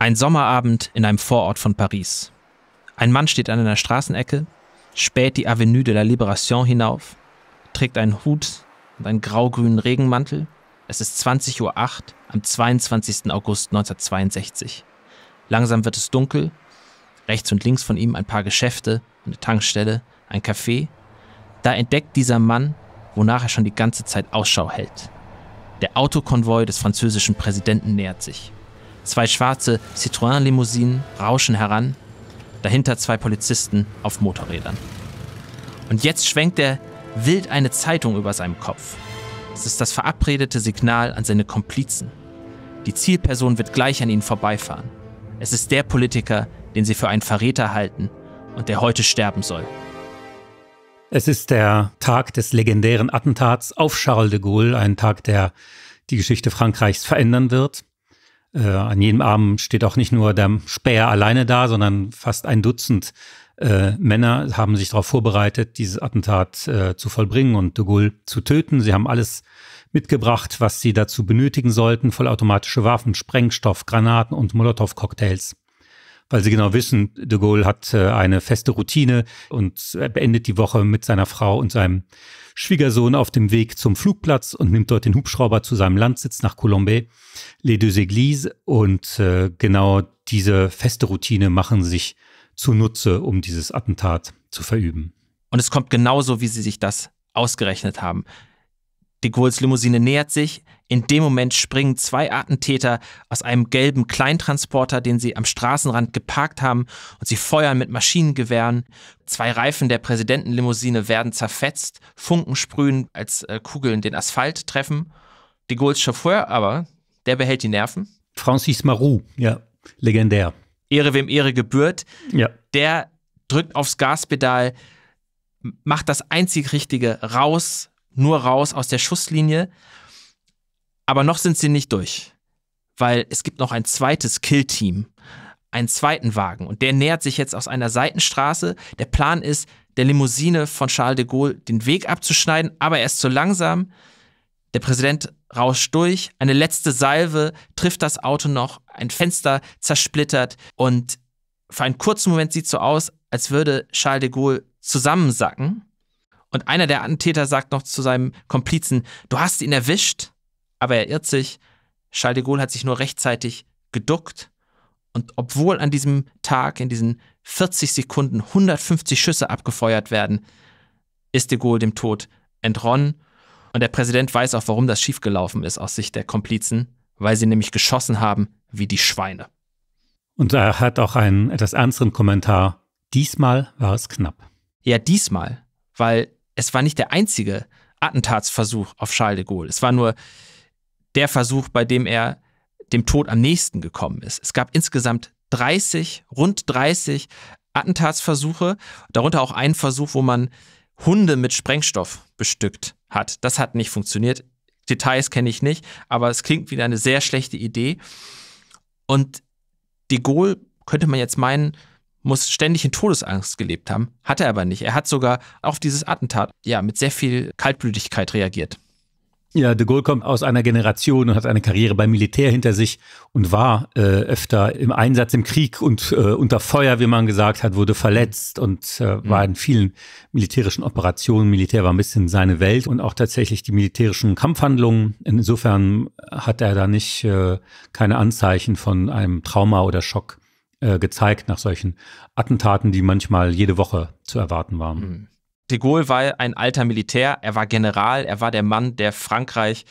Ein Sommerabend in einem Vorort von Paris. Ein Mann steht an einer Straßenecke, späht die Avenue de la Libération hinauf, trägt einen Hut und einen grau-grünen Regenmantel. Es ist 20.08 Uhr am 22. August 1962. Langsam wird es dunkel. Rechts und links von ihm ein paar Geschäfte, eine Tankstelle, ein Café. Da entdeckt dieser Mann, wonach er schon die ganze Zeit Ausschau hält. Der Autokonvoi des französischen Präsidenten nähert sich. Zwei schwarze Citroën-Limousinen rauschen heran, dahinter zwei Polizisten auf Motorrädern. Und jetzt schwenkt er wild eine Zeitung über seinem Kopf. Es ist das verabredete Signal an seine Komplizen. Die Zielperson wird gleich an ihnen vorbeifahren. Es ist der Politiker, den sie für einen Verräter halten und der heute sterben soll. Es ist der Tag des legendären Attentats auf Charles de Gaulle, ein Tag, der die Geschichte Frankreichs verändern wird. Äh, an jedem Arm steht auch nicht nur der Späher alleine da, sondern fast ein Dutzend äh, Männer haben sich darauf vorbereitet, dieses Attentat äh, zu vollbringen und de Gaulle zu töten. Sie haben alles mitgebracht, was sie dazu benötigen sollten, vollautomatische Waffen, Sprengstoff, Granaten und Molotow-Cocktails weil sie genau wissen, de Gaulle hat äh, eine feste Routine und beendet die Woche mit seiner Frau und seinem Schwiegersohn auf dem Weg zum Flugplatz und nimmt dort den Hubschrauber zu seinem Landsitz nach Colombay, Les Deux Églises. Und äh, genau diese feste Routine machen sich zunutze, um dieses Attentat zu verüben. Und es kommt genauso, wie sie sich das ausgerechnet haben. Die Gules-Limousine nähert sich. In dem Moment springen zwei Attentäter aus einem gelben Kleintransporter, den sie am Straßenrand geparkt haben, und sie feuern mit Maschinengewehren. Zwei Reifen der Präsidentenlimousine werden zerfetzt, Funken sprühen, als äh, Kugeln den Asphalt treffen. Die Gaulle's Chauffeur aber, der behält die Nerven. Francis Marou, ja, legendär. Ehre wem Ehre gebührt. Ja. Der drückt aufs Gaspedal, macht das einzig Richtige raus nur raus aus der Schusslinie. Aber noch sind sie nicht durch, weil es gibt noch ein zweites Kill-Team, einen zweiten Wagen und der nähert sich jetzt aus einer Seitenstraße. Der Plan ist, der Limousine von Charles de Gaulle den Weg abzuschneiden, aber er ist zu langsam. Der Präsident rauscht durch, eine letzte Salve trifft das Auto noch, ein Fenster zersplittert und für einen kurzen Moment sieht es so aus, als würde Charles de Gaulle zusammensacken und einer der Antäter sagt noch zu seinem Komplizen, du hast ihn erwischt, aber er irrt sich. Charles de Gaulle hat sich nur rechtzeitig geduckt. Und obwohl an diesem Tag in diesen 40 Sekunden 150 Schüsse abgefeuert werden, ist de Gaulle dem Tod entronnen. Und der Präsident weiß auch, warum das schiefgelaufen ist aus Sicht der Komplizen, weil sie nämlich geschossen haben wie die Schweine. Und er hat auch einen etwas ernsteren Kommentar. Diesmal war es knapp. Ja, diesmal, weil es war nicht der einzige Attentatsversuch auf Charles de Gaulle. Es war nur der Versuch, bei dem er dem Tod am nächsten gekommen ist. Es gab insgesamt 30, rund 30 Attentatsversuche, darunter auch einen Versuch, wo man Hunde mit Sprengstoff bestückt hat. Das hat nicht funktioniert. Details kenne ich nicht, aber es klingt wieder eine sehr schlechte Idee. Und de Gaulle könnte man jetzt meinen, muss ständig in Todesangst gelebt haben, hat er aber nicht. Er hat sogar auf dieses Attentat ja mit sehr viel Kaltblütigkeit reagiert. Ja, de Gaulle kommt aus einer Generation und hat eine Karriere beim Militär hinter sich und war äh, öfter im Einsatz im Krieg und äh, unter Feuer, wie man gesagt hat, wurde verletzt und äh, mhm. war in vielen militärischen Operationen. Militär war ein bisschen seine Welt und auch tatsächlich die militärischen Kampfhandlungen. Insofern hat er da nicht äh, keine Anzeichen von einem Trauma oder Schock. Äh, gezeigt nach solchen Attentaten, die manchmal jede Woche zu erwarten waren. Mhm. De Gaulle war ein alter Militär, er war General, er war der Mann, der Frankreich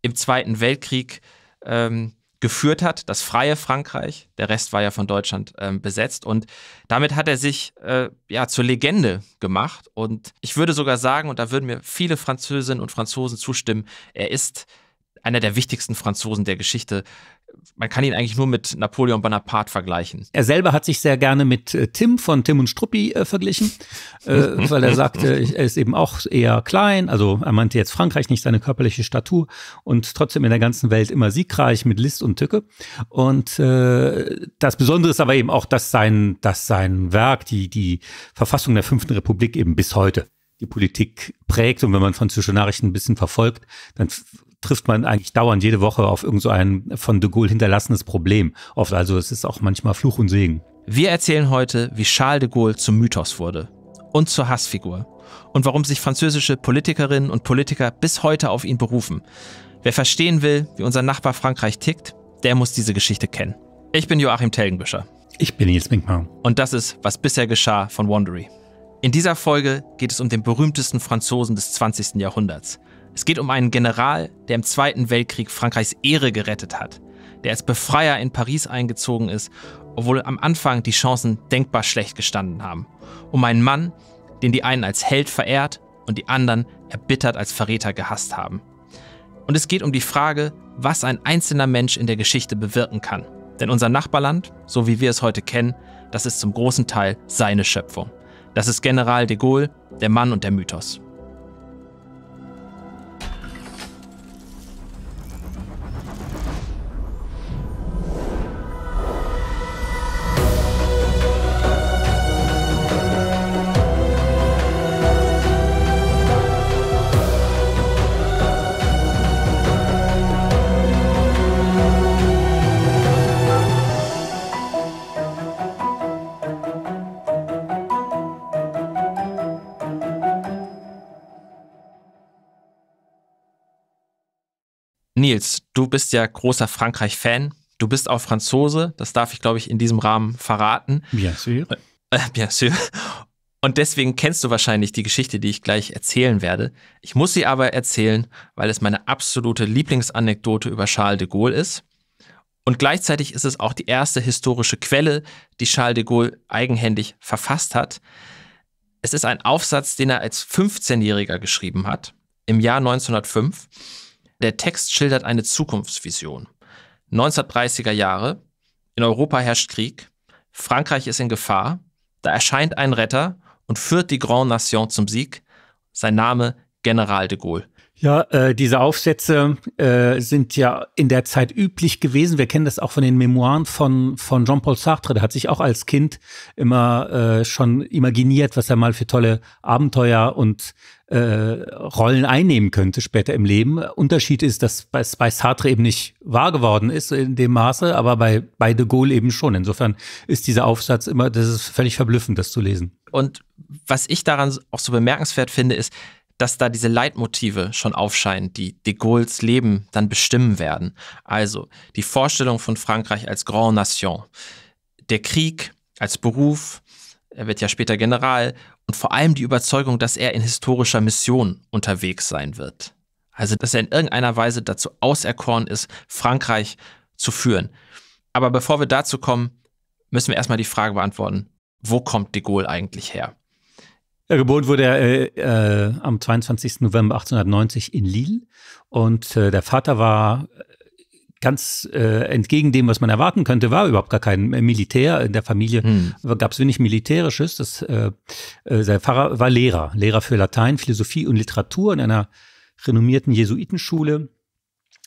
im Zweiten Weltkrieg ähm, geführt hat, das freie Frankreich. Der Rest war ja von Deutschland ähm, besetzt. Und damit hat er sich äh, ja zur Legende gemacht. Und ich würde sogar sagen, und da würden mir viele Französinnen und Franzosen zustimmen, er ist einer der wichtigsten Franzosen der Geschichte man kann ihn eigentlich nur mit Napoleon Bonaparte vergleichen. Er selber hat sich sehr gerne mit äh, Tim von Tim und Struppi äh, verglichen, äh, weil er sagte, äh, er ist eben auch eher klein, also er meinte jetzt Frankreich nicht seine körperliche Statur und trotzdem in der ganzen Welt immer siegreich mit List und Tücke. Und äh, das Besondere ist aber eben auch, dass sein, dass sein Werk, die, die Verfassung der Fünften Republik eben bis heute die Politik prägt. Und wenn man französische Nachrichten ein bisschen verfolgt, dann trifft man eigentlich dauernd jede Woche auf irgendein so von de Gaulle hinterlassenes Problem. Oft also, es ist auch manchmal Fluch und Segen. Wir erzählen heute, wie Charles de Gaulle zum Mythos wurde und zur Hassfigur und warum sich französische Politikerinnen und Politiker bis heute auf ihn berufen. Wer verstehen will, wie unser Nachbar Frankreich tickt, der muss diese Geschichte kennen. Ich bin Joachim Telgenbüscher. Ich bin Nils Minkmann. Und das ist, was bisher geschah von Wandery. In dieser Folge geht es um den berühmtesten Franzosen des 20. Jahrhunderts, es geht um einen General, der im Zweiten Weltkrieg Frankreichs Ehre gerettet hat, der als Befreier in Paris eingezogen ist, obwohl am Anfang die Chancen denkbar schlecht gestanden haben. Um einen Mann, den die einen als Held verehrt und die anderen erbittert als Verräter gehasst haben. Und es geht um die Frage, was ein einzelner Mensch in der Geschichte bewirken kann. Denn unser Nachbarland, so wie wir es heute kennen, das ist zum großen Teil seine Schöpfung. Das ist General de Gaulle, der Mann und der Mythos. Nils, du bist ja großer Frankreich-Fan. Du bist auch Franzose. Das darf ich, glaube ich, in diesem Rahmen verraten. Bien sûr. Äh, äh, bien sûr. Und deswegen kennst du wahrscheinlich die Geschichte, die ich gleich erzählen werde. Ich muss sie aber erzählen, weil es meine absolute Lieblingsanekdote über Charles de Gaulle ist. Und gleichzeitig ist es auch die erste historische Quelle, die Charles de Gaulle eigenhändig verfasst hat. Es ist ein Aufsatz, den er als 15-Jähriger geschrieben hat, im Jahr 1905. Der Text schildert eine Zukunftsvision. 1930er Jahre, in Europa herrscht Krieg, Frankreich ist in Gefahr, da erscheint ein Retter und führt die Grand Nation zum Sieg. Sein Name General de Gaulle. Ja, äh, diese Aufsätze äh, sind ja in der Zeit üblich gewesen. Wir kennen das auch von den Memoiren von, von Jean-Paul Sartre. Der hat sich auch als Kind immer äh, schon imaginiert, was er mal für tolle Abenteuer und äh, Rollen einnehmen könnte später im Leben. Unterschied ist, dass es bei Sartre eben nicht wahr geworden ist in dem Maße, aber bei, bei de Gaulle eben schon. Insofern ist dieser Aufsatz immer, das ist völlig verblüffend, das zu lesen. Und was ich daran auch so bemerkenswert finde, ist, dass da diese Leitmotive schon aufscheinen, die de Gaulles Leben dann bestimmen werden. Also die Vorstellung von Frankreich als Grand Nation, der Krieg als Beruf, er wird ja später General und vor allem die Überzeugung, dass er in historischer Mission unterwegs sein wird. Also, dass er in irgendeiner Weise dazu auserkoren ist, Frankreich zu führen. Aber bevor wir dazu kommen, müssen wir erstmal die Frage beantworten, wo kommt de Gaulle eigentlich her? Er geboren wurde er äh, äh am 22. November 1890 in Lille und äh, der Vater war ganz äh, entgegen dem, was man erwarten könnte, war überhaupt gar kein Militär. In der Familie hm. gab es wenig Militärisches. Das, äh, äh, sein Pfarrer war Lehrer, Lehrer für Latein, Philosophie und Literatur in einer renommierten Jesuitenschule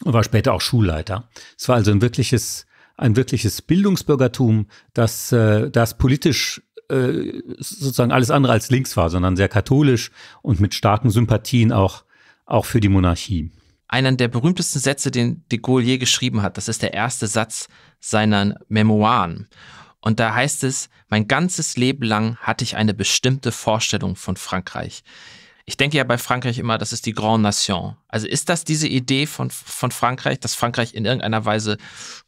und war später auch Schulleiter. Es war also ein wirkliches, ein wirkliches Bildungsbürgertum, das, äh, das politisch äh, sozusagen alles andere als links war, sondern sehr katholisch und mit starken Sympathien auch, auch für die Monarchie einen der berühmtesten Sätze, den de Gaulle je geschrieben hat. Das ist der erste Satz seiner Memoiren. Und da heißt es, mein ganzes Leben lang hatte ich eine bestimmte Vorstellung von Frankreich. Ich denke ja bei Frankreich immer, das ist die Grande Nation. Also ist das diese Idee von, von Frankreich, dass Frankreich in irgendeiner Weise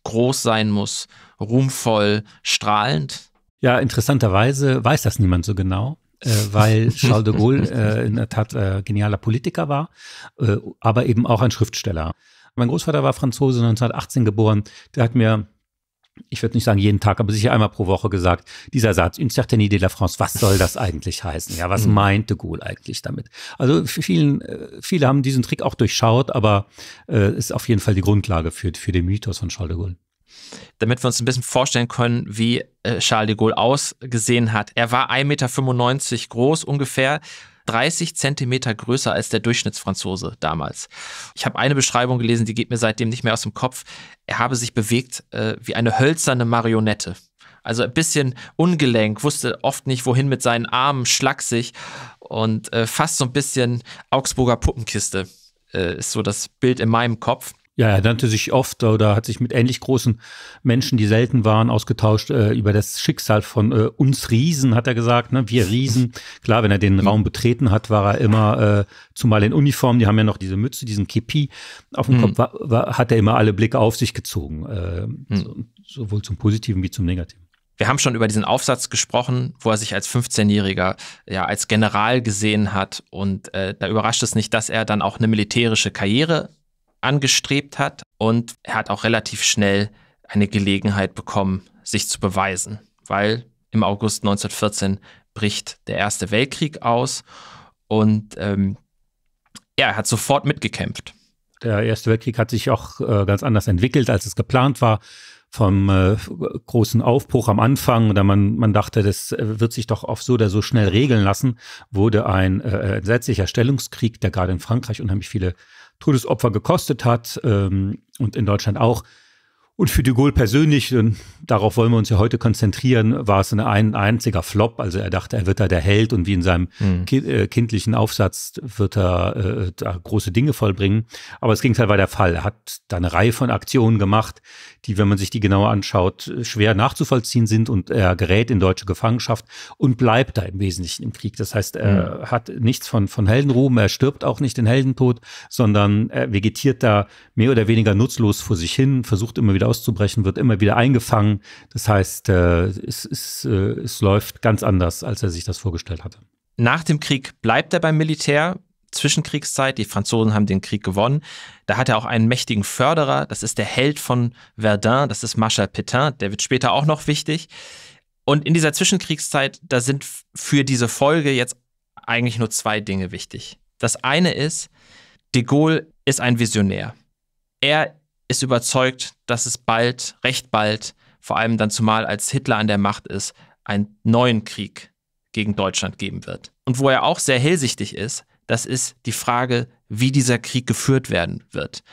groß sein muss, ruhmvoll, strahlend? Ja, interessanterweise weiß das niemand so genau äh, weil Charles de Gaulle äh, in der Tat äh, genialer Politiker war, äh, aber eben auch ein Schriftsteller. Mein Großvater war Franzose, 1918 geboren. Der hat mir ich würde nicht sagen jeden Tag, aber sicher einmal pro Woche gesagt, dieser Satz, une certaine idée de la France, was soll das eigentlich heißen? Ja, was hm. meint de Gaulle eigentlich damit? Also vielen, äh, viele haben diesen Trick auch durchschaut, aber äh, ist auf jeden Fall die Grundlage für, für den Mythos von Charles de Gaulle damit wir uns ein bisschen vorstellen können, wie äh, Charles de Gaulle ausgesehen hat. Er war 1,95 Meter groß ungefähr. 30 Zentimeter größer als der Durchschnittsfranzose damals. Ich habe eine Beschreibung gelesen, die geht mir seitdem nicht mehr aus dem Kopf. Er habe sich bewegt äh, wie eine hölzerne Marionette. Also ein bisschen ungelenk, wusste oft nicht, wohin mit seinen Armen, schlaksig und äh, fast so ein bisschen Augsburger Puppenkiste äh, ist so das Bild in meinem Kopf. Ja, er nannte sich oft oder hat sich mit ähnlich großen Menschen, die selten waren, ausgetauscht äh, über das Schicksal von äh, uns Riesen, hat er gesagt, ne? wir Riesen. Klar, wenn er den Raum betreten hat, war er immer, äh, zumal in Uniform, die haben ja noch diese Mütze, diesen Kepi auf dem mhm. Kopf, war, war, hat er immer alle Blicke auf sich gezogen, äh, mhm. so, sowohl zum Positiven wie zum Negativen. Wir haben schon über diesen Aufsatz gesprochen, wo er sich als 15-Jähriger ja als General gesehen hat. Und äh, da überrascht es nicht, dass er dann auch eine militärische Karriere angestrebt hat und er hat auch relativ schnell eine Gelegenheit bekommen, sich zu beweisen, weil im August 1914 bricht der Erste Weltkrieg aus und ähm, er hat sofort mitgekämpft. Der Erste Weltkrieg hat sich auch äh, ganz anders entwickelt, als es geplant war vom äh, großen Aufbruch am Anfang da man, man dachte, das äh, wird sich doch auf so oder so schnell regeln lassen, wurde ein äh, äh, entsetzlicher Stellungskrieg, der gerade in Frankreich unheimlich viele Todesopfer gekostet hat ähm, und in Deutschland auch, und für de Gaulle persönlich, darauf wollen wir uns ja heute konzentrieren, war es ein einziger Flop. Also er dachte, er wird da der Held und wie in seinem mhm. ki äh, kindlichen Aufsatz wird er äh, da große Dinge vollbringen. Aber das Gegenteil war der Fall. Er hat da eine Reihe von Aktionen gemacht, die, wenn man sich die genauer anschaut, schwer nachzuvollziehen sind und er gerät in deutsche Gefangenschaft und bleibt da im Wesentlichen im Krieg. Das heißt, er mhm. hat nichts von, von Heldenruhm, er stirbt auch nicht den Heldentod, sondern er vegetiert da mehr oder weniger nutzlos vor sich hin, versucht immer wieder auszubrechen, wird immer wieder eingefangen. Das heißt, äh, es, es, äh, es läuft ganz anders, als er sich das vorgestellt hatte. Nach dem Krieg bleibt er beim Militär, Zwischenkriegszeit. Die Franzosen haben den Krieg gewonnen. Da hat er auch einen mächtigen Förderer. Das ist der Held von Verdun. Das ist Marshal Pétain. Der wird später auch noch wichtig. Und in dieser Zwischenkriegszeit, da sind für diese Folge jetzt eigentlich nur zwei Dinge wichtig. Das eine ist, de Gaulle ist ein Visionär. Er ist überzeugt, dass es bald, recht bald, vor allem dann zumal als Hitler an der Macht ist, einen neuen Krieg gegen Deutschland geben wird. Und wo er auch sehr hellsichtig ist, das ist die Frage, wie dieser Krieg geführt werden wird.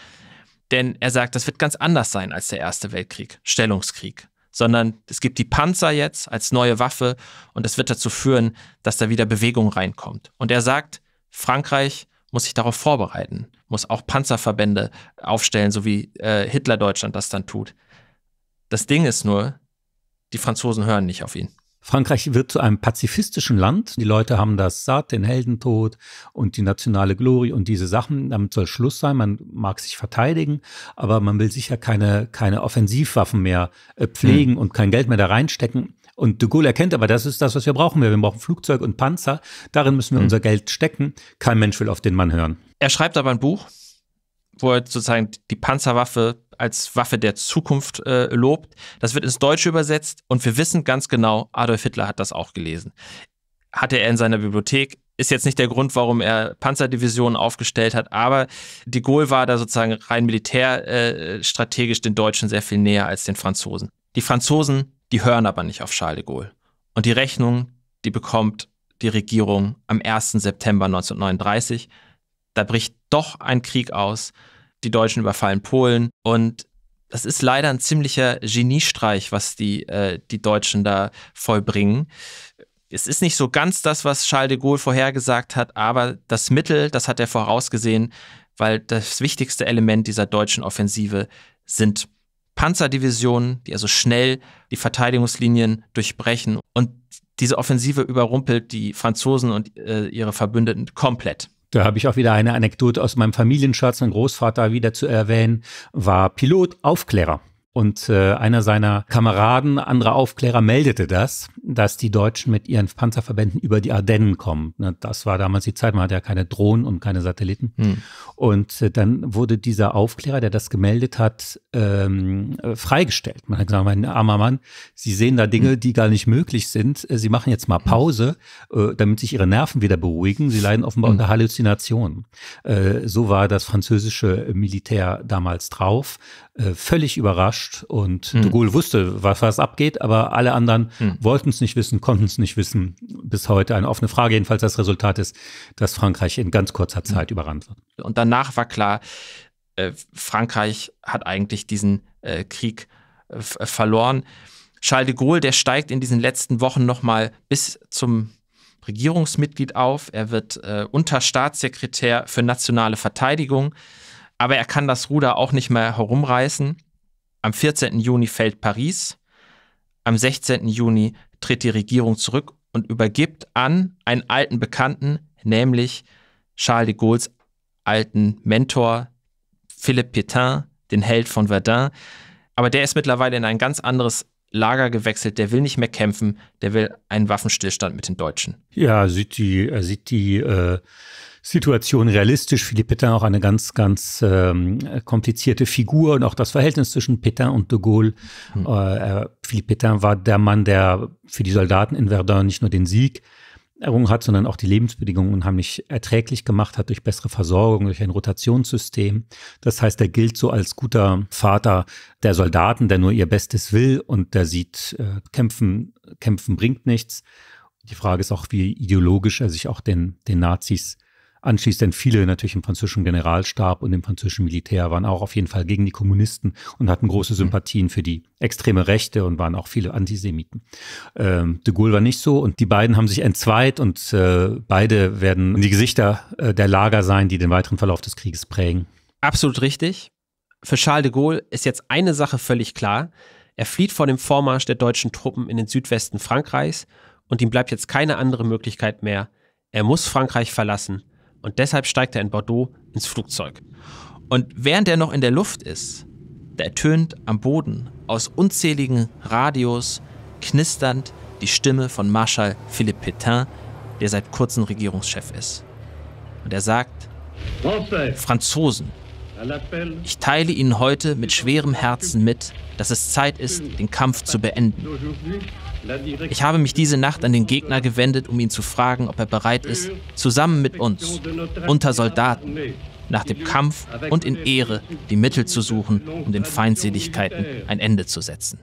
Denn er sagt, das wird ganz anders sein als der Erste Weltkrieg, Stellungskrieg, sondern es gibt die Panzer jetzt als neue Waffe und das wird dazu führen, dass da wieder Bewegung reinkommt. Und er sagt, Frankreich muss sich darauf vorbereiten muss auch Panzerverbände aufstellen, so wie äh, Hitler-Deutschland das dann tut. Das Ding ist nur, die Franzosen hören nicht auf ihn. Frankreich wird zu einem pazifistischen Land. Die Leute haben das satt, den Heldentod und die nationale Glorie und diese Sachen. Damit soll Schluss sein. Man mag sich verteidigen, aber man will sicher keine, keine Offensivwaffen mehr äh, pflegen hm. und kein Geld mehr da reinstecken. Und de Gaulle erkennt aber, das ist das, was wir brauchen. Wir brauchen Flugzeug und Panzer. Darin müssen wir mhm. unser Geld stecken. Kein Mensch will auf den Mann hören. Er schreibt aber ein Buch, wo er sozusagen die Panzerwaffe als Waffe der Zukunft äh, lobt. Das wird ins Deutsche übersetzt und wir wissen ganz genau, Adolf Hitler hat das auch gelesen. Hatte er in seiner Bibliothek, ist jetzt nicht der Grund, warum er Panzerdivisionen aufgestellt hat, aber de Gaulle war da sozusagen rein militärstrategisch äh, den Deutschen sehr viel näher als den Franzosen. Die Franzosen die hören aber nicht auf Charles de Gaulle. Und die Rechnung, die bekommt die Regierung am 1. September 1939. Da bricht doch ein Krieg aus. Die Deutschen überfallen Polen. Und das ist leider ein ziemlicher Geniestreich, was die, äh, die Deutschen da vollbringen. Es ist nicht so ganz das, was Charles de Gaulle vorhergesagt hat, aber das Mittel, das hat er vorausgesehen, weil das wichtigste Element dieser deutschen Offensive sind Panzerdivisionen, die also schnell die Verteidigungslinien durchbrechen. Und diese Offensive überrumpelt die Franzosen und äh, ihre Verbündeten komplett. Da habe ich auch wieder eine Anekdote aus meinem Familienschatz. Mein Großvater wieder zu erwähnen, war Pilot, Aufklärer. Und äh, einer seiner Kameraden, anderer Aufklärer, meldete das, dass die Deutschen mit ihren Panzerverbänden über die Ardennen kommen. Ne, das war damals die Zeit, man hatte ja keine Drohnen und keine Satelliten. Hm. Und äh, dann wurde dieser Aufklärer, der das gemeldet hat, ähm, äh, freigestellt. Man hat gesagt, mein armer Mann, Sie sehen da Dinge, hm. die gar nicht möglich sind. Äh, Sie machen jetzt mal hm. Pause, äh, damit sich Ihre Nerven wieder beruhigen. Sie leiden offenbar hm. unter Halluzinationen. Äh, so war das französische Militär damals drauf. Äh, völlig überrascht und mhm. de Gaulle wusste, was, was abgeht, aber alle anderen mhm. wollten es nicht wissen, konnten es nicht wissen. Bis heute eine offene Frage. Jedenfalls das Resultat ist, dass Frankreich in ganz kurzer hm. Zeit mhm. überrannt wird. Und danach war klar, äh, Frankreich hat eigentlich diesen äh, Krieg äh, äh, verloren. Charles de Gaulle, der steigt in diesen letzten Wochen nochmal bis zum Regierungsmitglied auf. Er wird äh, Unterstaatssekretär für nationale Verteidigung aber er kann das Ruder auch nicht mehr herumreißen. Am 14. Juni fällt Paris. Am 16. Juni tritt die Regierung zurück und übergibt an einen alten Bekannten, nämlich Charles de Gaulle's alten Mentor Philippe Pétain, den Held von Verdun. Aber der ist mittlerweile in ein ganz anderes Lager gewechselt, der will nicht mehr kämpfen, der will einen Waffenstillstand mit den Deutschen. Ja, sieht die, er sieht die äh, Situation realistisch. Philippe Pétain auch eine ganz, ganz ähm, komplizierte Figur und auch das Verhältnis zwischen Pétain und de Gaulle. Mhm. Äh, Philippe Pétain war der Mann, der für die Soldaten in Verdun nicht nur den Sieg errungen hat, sondern auch die Lebensbedingungen unheimlich erträglich gemacht hat durch bessere Versorgung, durch ein Rotationssystem. Das heißt, er gilt so als guter Vater der Soldaten, der nur ihr Bestes will und der sieht, äh, kämpfen, kämpfen bringt nichts. Die Frage ist auch, wie ideologisch er sich auch den, den Nazis Anschließend viele natürlich im französischen Generalstab und im französischen Militär waren auch auf jeden Fall gegen die Kommunisten und hatten große mhm. Sympathien für die extreme Rechte und waren auch viele Antisemiten. Ähm, de Gaulle war nicht so und die beiden haben sich entzweit und äh, beide werden die Gesichter äh, der Lager sein, die den weiteren Verlauf des Krieges prägen. Absolut richtig. Für Charles de Gaulle ist jetzt eine Sache völlig klar. Er flieht vor dem Vormarsch der deutschen Truppen in den Südwesten Frankreichs und ihm bleibt jetzt keine andere Möglichkeit mehr. Er muss Frankreich verlassen und deshalb steigt er in Bordeaux ins Flugzeug. Und während er noch in der Luft ist, da ertönt am Boden aus unzähligen Radios knisternd die Stimme von Marschall Philippe Pétain, der seit kurzem Regierungschef ist. Und er sagt, Franzosen, ich teile Ihnen heute mit schwerem Herzen mit, dass es Zeit ist, den Kampf zu beenden. Ich habe mich diese Nacht an den Gegner gewendet, um ihn zu fragen, ob er bereit ist, zusammen mit uns, unter Soldaten, nach dem Kampf und in Ehre die Mittel zu suchen, um den Feindseligkeiten ein Ende zu setzen.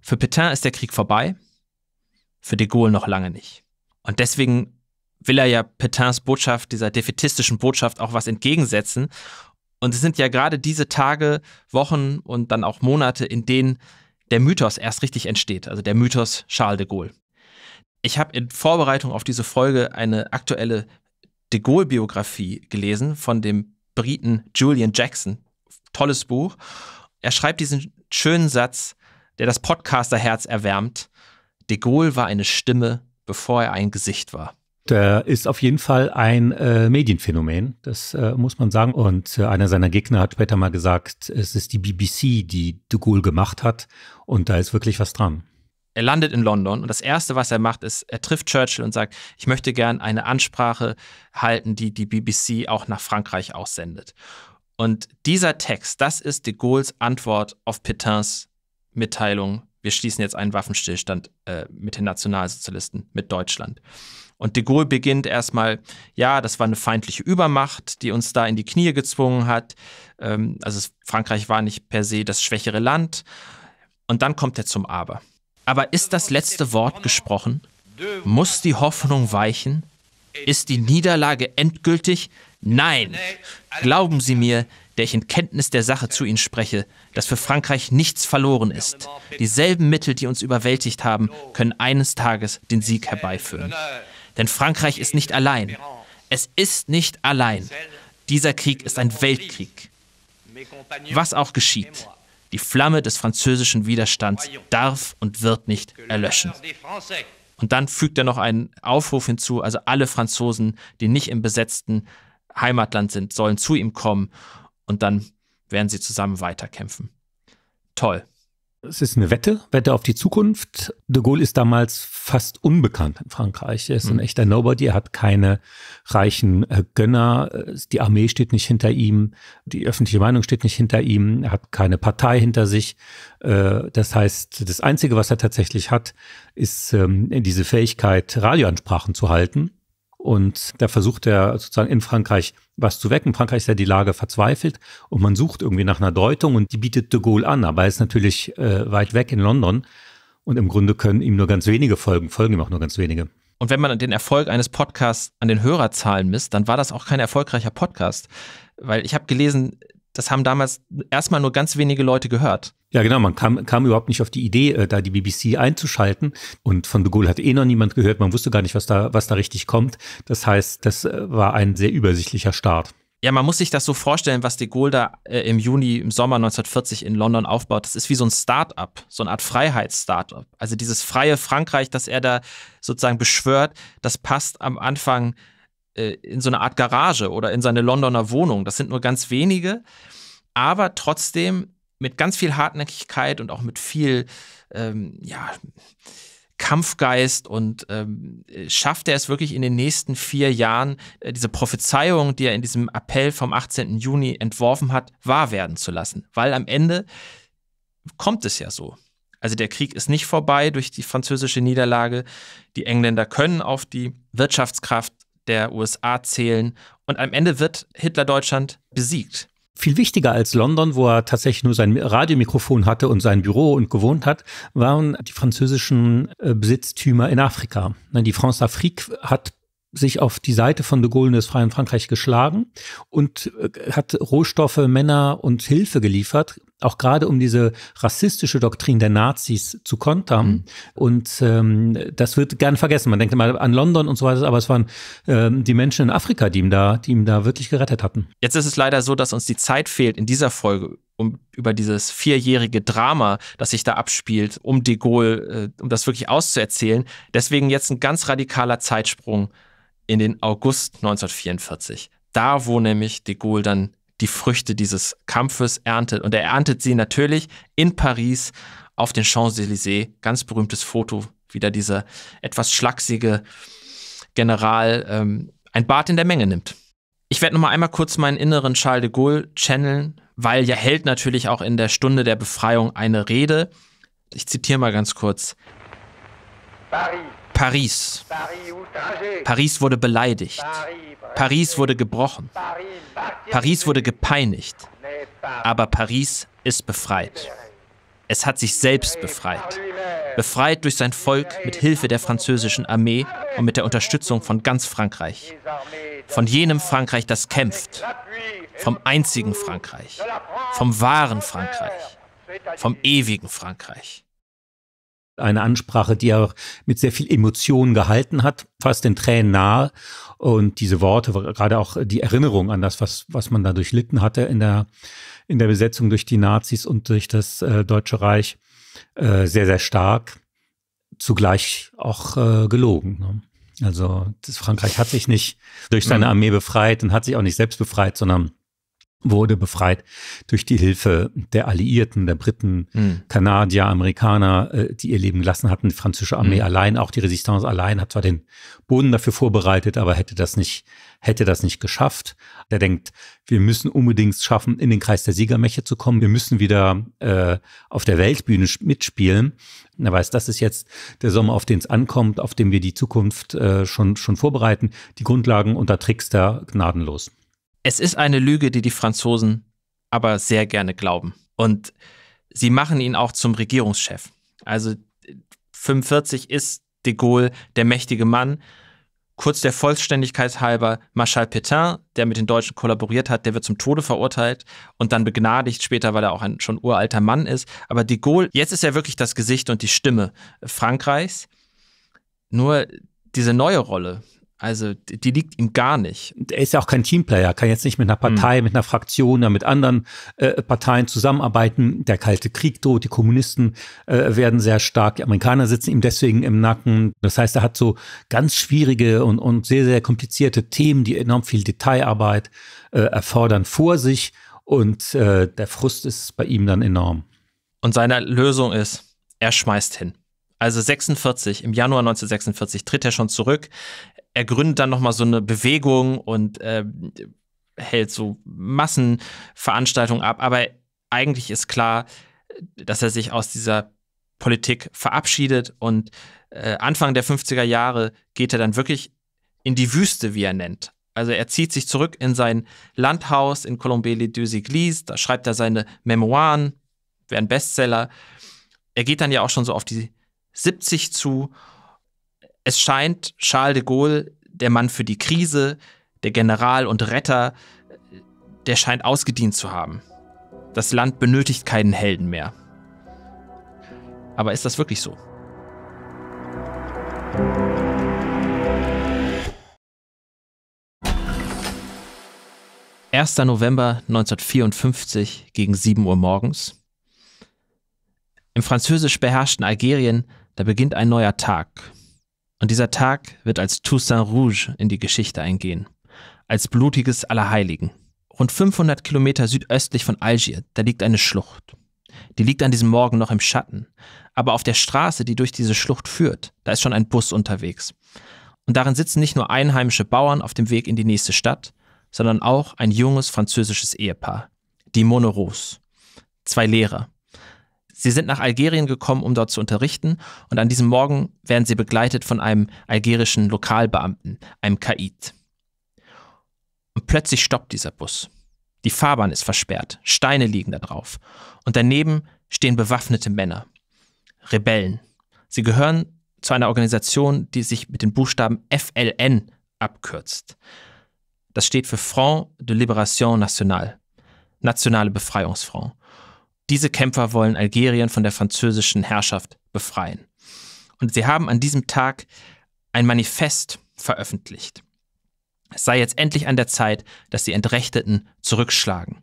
Für Petain ist der Krieg vorbei, für de Gaulle noch lange nicht. Und deswegen will er ja Petains Botschaft, dieser defetistischen Botschaft, auch was entgegensetzen. Und es sind ja gerade diese Tage, Wochen und dann auch Monate, in denen der Mythos erst richtig entsteht, also der Mythos Charles de Gaulle. Ich habe in Vorbereitung auf diese Folge eine aktuelle de Gaulle-Biografie gelesen von dem Briten Julian Jackson. Tolles Buch. Er schreibt diesen schönen Satz, der das Podcasterherz erwärmt. De Gaulle war eine Stimme, bevor er ein Gesicht war. Da ist auf jeden Fall ein äh, Medienphänomen, das äh, muss man sagen. Und äh, einer seiner Gegner hat später mal gesagt, es ist die BBC, die de Gaulle gemacht hat. Und da ist wirklich was dran. Er landet in London und das Erste, was er macht, ist, er trifft Churchill und sagt, ich möchte gern eine Ansprache halten, die die BBC auch nach Frankreich aussendet. Und dieser Text, das ist de Gaulles Antwort auf Pétains Mitteilung, wir schließen jetzt einen Waffenstillstand äh, mit den Nationalsozialisten, mit Deutschland. Und de Gaulle beginnt erstmal, ja, das war eine feindliche Übermacht, die uns da in die Knie gezwungen hat. Ähm, also Frankreich war nicht per se das schwächere Land. Und dann kommt er zum Aber. Aber ist das letzte Wort gesprochen? Muss die Hoffnung weichen? Ist die Niederlage endgültig? Nein! Glauben Sie mir, der ich in Kenntnis der Sache zu Ihnen spreche, dass für Frankreich nichts verloren ist. Dieselben Mittel, die uns überwältigt haben, können eines Tages den Sieg herbeiführen. Denn Frankreich ist nicht allein. Es ist nicht allein. Dieser Krieg ist ein Weltkrieg. Was auch geschieht, die Flamme des französischen Widerstands darf und wird nicht erlöschen. Und dann fügt er noch einen Aufruf hinzu, also alle Franzosen, die nicht im besetzten Heimatland sind, sollen zu ihm kommen und dann werden sie zusammen weiterkämpfen. Toll. Es ist eine Wette, Wette auf die Zukunft. De Gaulle ist damals fast unbekannt in Frankreich. Er ist ein mhm. echter Nobody, er hat keine reichen äh, Gönner. Äh, die Armee steht nicht hinter ihm, die öffentliche Meinung steht nicht hinter ihm, er hat keine Partei hinter sich. Äh, das heißt, das Einzige, was er tatsächlich hat, ist ähm, diese Fähigkeit, Radioansprachen zu halten und da versucht er sozusagen in Frankreich was zu wecken. In Frankreich ist ja die Lage verzweifelt und man sucht irgendwie nach einer Deutung und die bietet de Gaulle an, aber er ist natürlich äh, weit weg in London und im Grunde können ihm nur ganz wenige folgen, folgen ihm auch nur ganz wenige. Und wenn man den Erfolg eines Podcasts an den Hörerzahlen misst, dann war das auch kein erfolgreicher Podcast, weil ich habe gelesen, das haben damals erstmal nur ganz wenige Leute gehört. Ja, genau, man kam, kam überhaupt nicht auf die Idee, äh, da die BBC einzuschalten. Und von de Gaulle hat eh noch niemand gehört, man wusste gar nicht, was da, was da richtig kommt. Das heißt, das äh, war ein sehr übersichtlicher Start. Ja, man muss sich das so vorstellen, was de Gaulle da äh, im Juni, im Sommer 1940 in London aufbaut. Das ist wie so ein Start-up, so eine Art Freiheits-Start-up. Also dieses freie Frankreich, das er da sozusagen beschwört, das passt am Anfang äh, in so eine Art Garage oder in seine Londoner Wohnung. Das sind nur ganz wenige. Aber trotzdem mit ganz viel Hartnäckigkeit und auch mit viel, ähm, ja, Kampfgeist und ähm, schafft er es wirklich in den nächsten vier Jahren, äh, diese Prophezeiung, die er in diesem Appell vom 18. Juni entworfen hat, wahr werden zu lassen. Weil am Ende kommt es ja so. Also der Krieg ist nicht vorbei durch die französische Niederlage. Die Engländer können auf die Wirtschaftskraft der USA zählen. Und am Ende wird Hitler-Deutschland besiegt. Viel wichtiger als London, wo er tatsächlich nur sein Radiomikrofon hatte und sein Büro und gewohnt hat, waren die französischen äh, Besitztümer in Afrika. Ne, die France Afrique hat sich auf die Seite von de Gaulle und des Freien Frankreich geschlagen und äh, hat Rohstoffe, Männer und Hilfe geliefert, auch gerade um diese rassistische Doktrin der Nazis zu kontern. Mhm. Und ähm, das wird gern vergessen. Man denkt immer an London und so weiter, aber es waren ähm, die Menschen in Afrika, die ihm, da, die ihm da wirklich gerettet hatten. Jetzt ist es leider so, dass uns die Zeit fehlt in dieser Folge um über dieses vierjährige Drama, das sich da abspielt, um de Gaulle, äh, um das wirklich auszuerzählen. Deswegen jetzt ein ganz radikaler Zeitsprung in den August 1944. Da, wo nämlich de Gaulle dann die Früchte dieses Kampfes erntet. Und er erntet sie natürlich in Paris auf den Champs-Élysées. Ganz berühmtes Foto, wieder dieser etwas schlachsige General, ähm, ein Bad in der Menge nimmt. Ich werde nochmal einmal kurz meinen inneren Charles de Gaulle channeln, weil ja hält natürlich auch in der Stunde der Befreiung eine Rede. Ich zitiere mal ganz kurz. Paris. Paris. Paris wurde beleidigt. Paris wurde gebrochen. Paris wurde gepeinigt. Aber Paris ist befreit. Es hat sich selbst befreit. Befreit durch sein Volk mit Hilfe der französischen Armee und mit der Unterstützung von ganz Frankreich. Von jenem Frankreich, das kämpft. Vom einzigen Frankreich. Vom wahren Frankreich. Vom ewigen Frankreich. Eine Ansprache, die er mit sehr viel Emotion gehalten hat, fast den Tränen nahe. Und diese Worte, gerade auch die Erinnerung an das, was, was man da durchlitten hatte in der, in der Besetzung durch die Nazis und durch das äh, Deutsche Reich, äh, sehr, sehr stark. Zugleich auch äh, gelogen. Ne? Also Frankreich hat sich nicht durch seine mhm. Armee befreit und hat sich auch nicht selbst befreit, sondern wurde befreit durch die Hilfe der Alliierten, der Briten, mhm. Kanadier, Amerikaner, äh, die ihr Leben gelassen hatten. Die französische Armee mhm. allein, auch die Resistance allein, hat zwar den Boden dafür vorbereitet, aber hätte das nicht, hätte das nicht geschafft. Der denkt, wir müssen unbedingt schaffen, in den Kreis der Siegermächte zu kommen. Wir müssen wieder äh, auf der Weltbühne mitspielen. Er weiß, das ist jetzt der Sommer, auf den es ankommt, auf dem wir die Zukunft äh, schon, schon vorbereiten. Die Grundlagen unter Trickster gnadenlos. Es ist eine Lüge, die die Franzosen aber sehr gerne glauben. Und sie machen ihn auch zum Regierungschef. Also 45 ist de Gaulle der mächtige Mann. Kurz der Vollständigkeit halber, Marschall Pétain, der mit den Deutschen kollaboriert hat, der wird zum Tode verurteilt und dann begnadigt später, weil er auch ein schon uralter Mann ist. Aber de Gaulle, jetzt ist er wirklich das Gesicht und die Stimme Frankreichs. Nur diese neue Rolle, also die liegt ihm gar nicht. Er ist ja auch kein Teamplayer, kann jetzt nicht mit einer Partei, mhm. mit einer Fraktion oder mit anderen äh, Parteien zusammenarbeiten. Der Kalte Krieg droht, die Kommunisten äh, werden sehr stark, die Amerikaner sitzen ihm deswegen im Nacken. Das heißt, er hat so ganz schwierige und, und sehr, sehr komplizierte Themen, die enorm viel Detailarbeit äh, erfordern, vor sich. Und äh, der Frust ist bei ihm dann enorm. Und seine Lösung ist, er schmeißt hin. Also 46, im Januar 1946 tritt er schon zurück er gründet dann nochmal so eine Bewegung und äh, hält so Massenveranstaltungen ab. Aber eigentlich ist klar, dass er sich aus dieser Politik verabschiedet und äh, Anfang der 50er Jahre geht er dann wirklich in die Wüste, wie er nennt. Also er zieht sich zurück in sein Landhaus in Colombelles-deux-Églises, da schreibt er seine Memoiren, werden Bestseller. Er geht dann ja auch schon so auf die 70 zu es scheint Charles de Gaulle, der Mann für die Krise, der General und Retter, der scheint ausgedient zu haben. Das Land benötigt keinen Helden mehr. Aber ist das wirklich so? Erster November 1954 gegen 7 Uhr morgens. Im französisch beherrschten Algerien, da beginnt ein neuer Tag. Und dieser Tag wird als Toussaint Rouge in die Geschichte eingehen, als blutiges Allerheiligen. Rund 500 Kilometer südöstlich von Algier, da liegt eine Schlucht. Die liegt an diesem Morgen noch im Schatten. Aber auf der Straße, die durch diese Schlucht führt, da ist schon ein Bus unterwegs. Und darin sitzen nicht nur einheimische Bauern auf dem Weg in die nächste Stadt, sondern auch ein junges französisches Ehepaar, die Moneros. Zwei Lehrer, Sie sind nach Algerien gekommen, um dort zu unterrichten, und an diesem Morgen werden sie begleitet von einem algerischen Lokalbeamten, einem Kaid. Und plötzlich stoppt dieser Bus. Die Fahrbahn ist versperrt, Steine liegen da drauf, und daneben stehen bewaffnete Männer, Rebellen. Sie gehören zu einer Organisation, die sich mit den Buchstaben FLN abkürzt. Das steht für Front de Libération Nationale, Nationale Befreiungsfront. Diese Kämpfer wollen Algerien von der französischen Herrschaft befreien. Und sie haben an diesem Tag ein Manifest veröffentlicht. Es sei jetzt endlich an der Zeit, dass die Entrechteten zurückschlagen.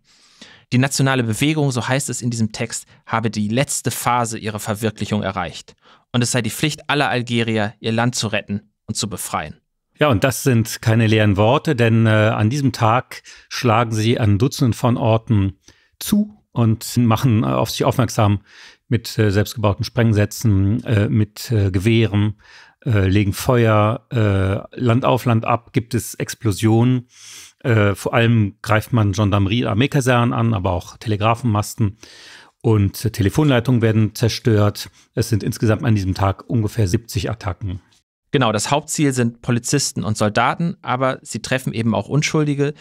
Die nationale Bewegung, so heißt es in diesem Text, habe die letzte Phase ihrer Verwirklichung erreicht. Und es sei die Pflicht aller Algerier, ihr Land zu retten und zu befreien. Ja, und das sind keine leeren Worte, denn äh, an diesem Tag schlagen sie an Dutzenden von Orten zu und machen äh, auf sich aufmerksam mit äh, selbstgebauten Sprengsätzen, äh, mit äh, Gewehren, äh, legen Feuer, äh, Land auf, Land ab, gibt es Explosionen. vor allem greift man Gendarmerie, Armeekasernen an, aber auch Telegrafenmasten und Telefonleitungen werden zerstört. Es sind insgesamt an diesem Tag ungefähr 70 Attacken. Genau, das Hauptziel sind Polizisten und Soldaten, aber sie treffen eben auch Unschuldige.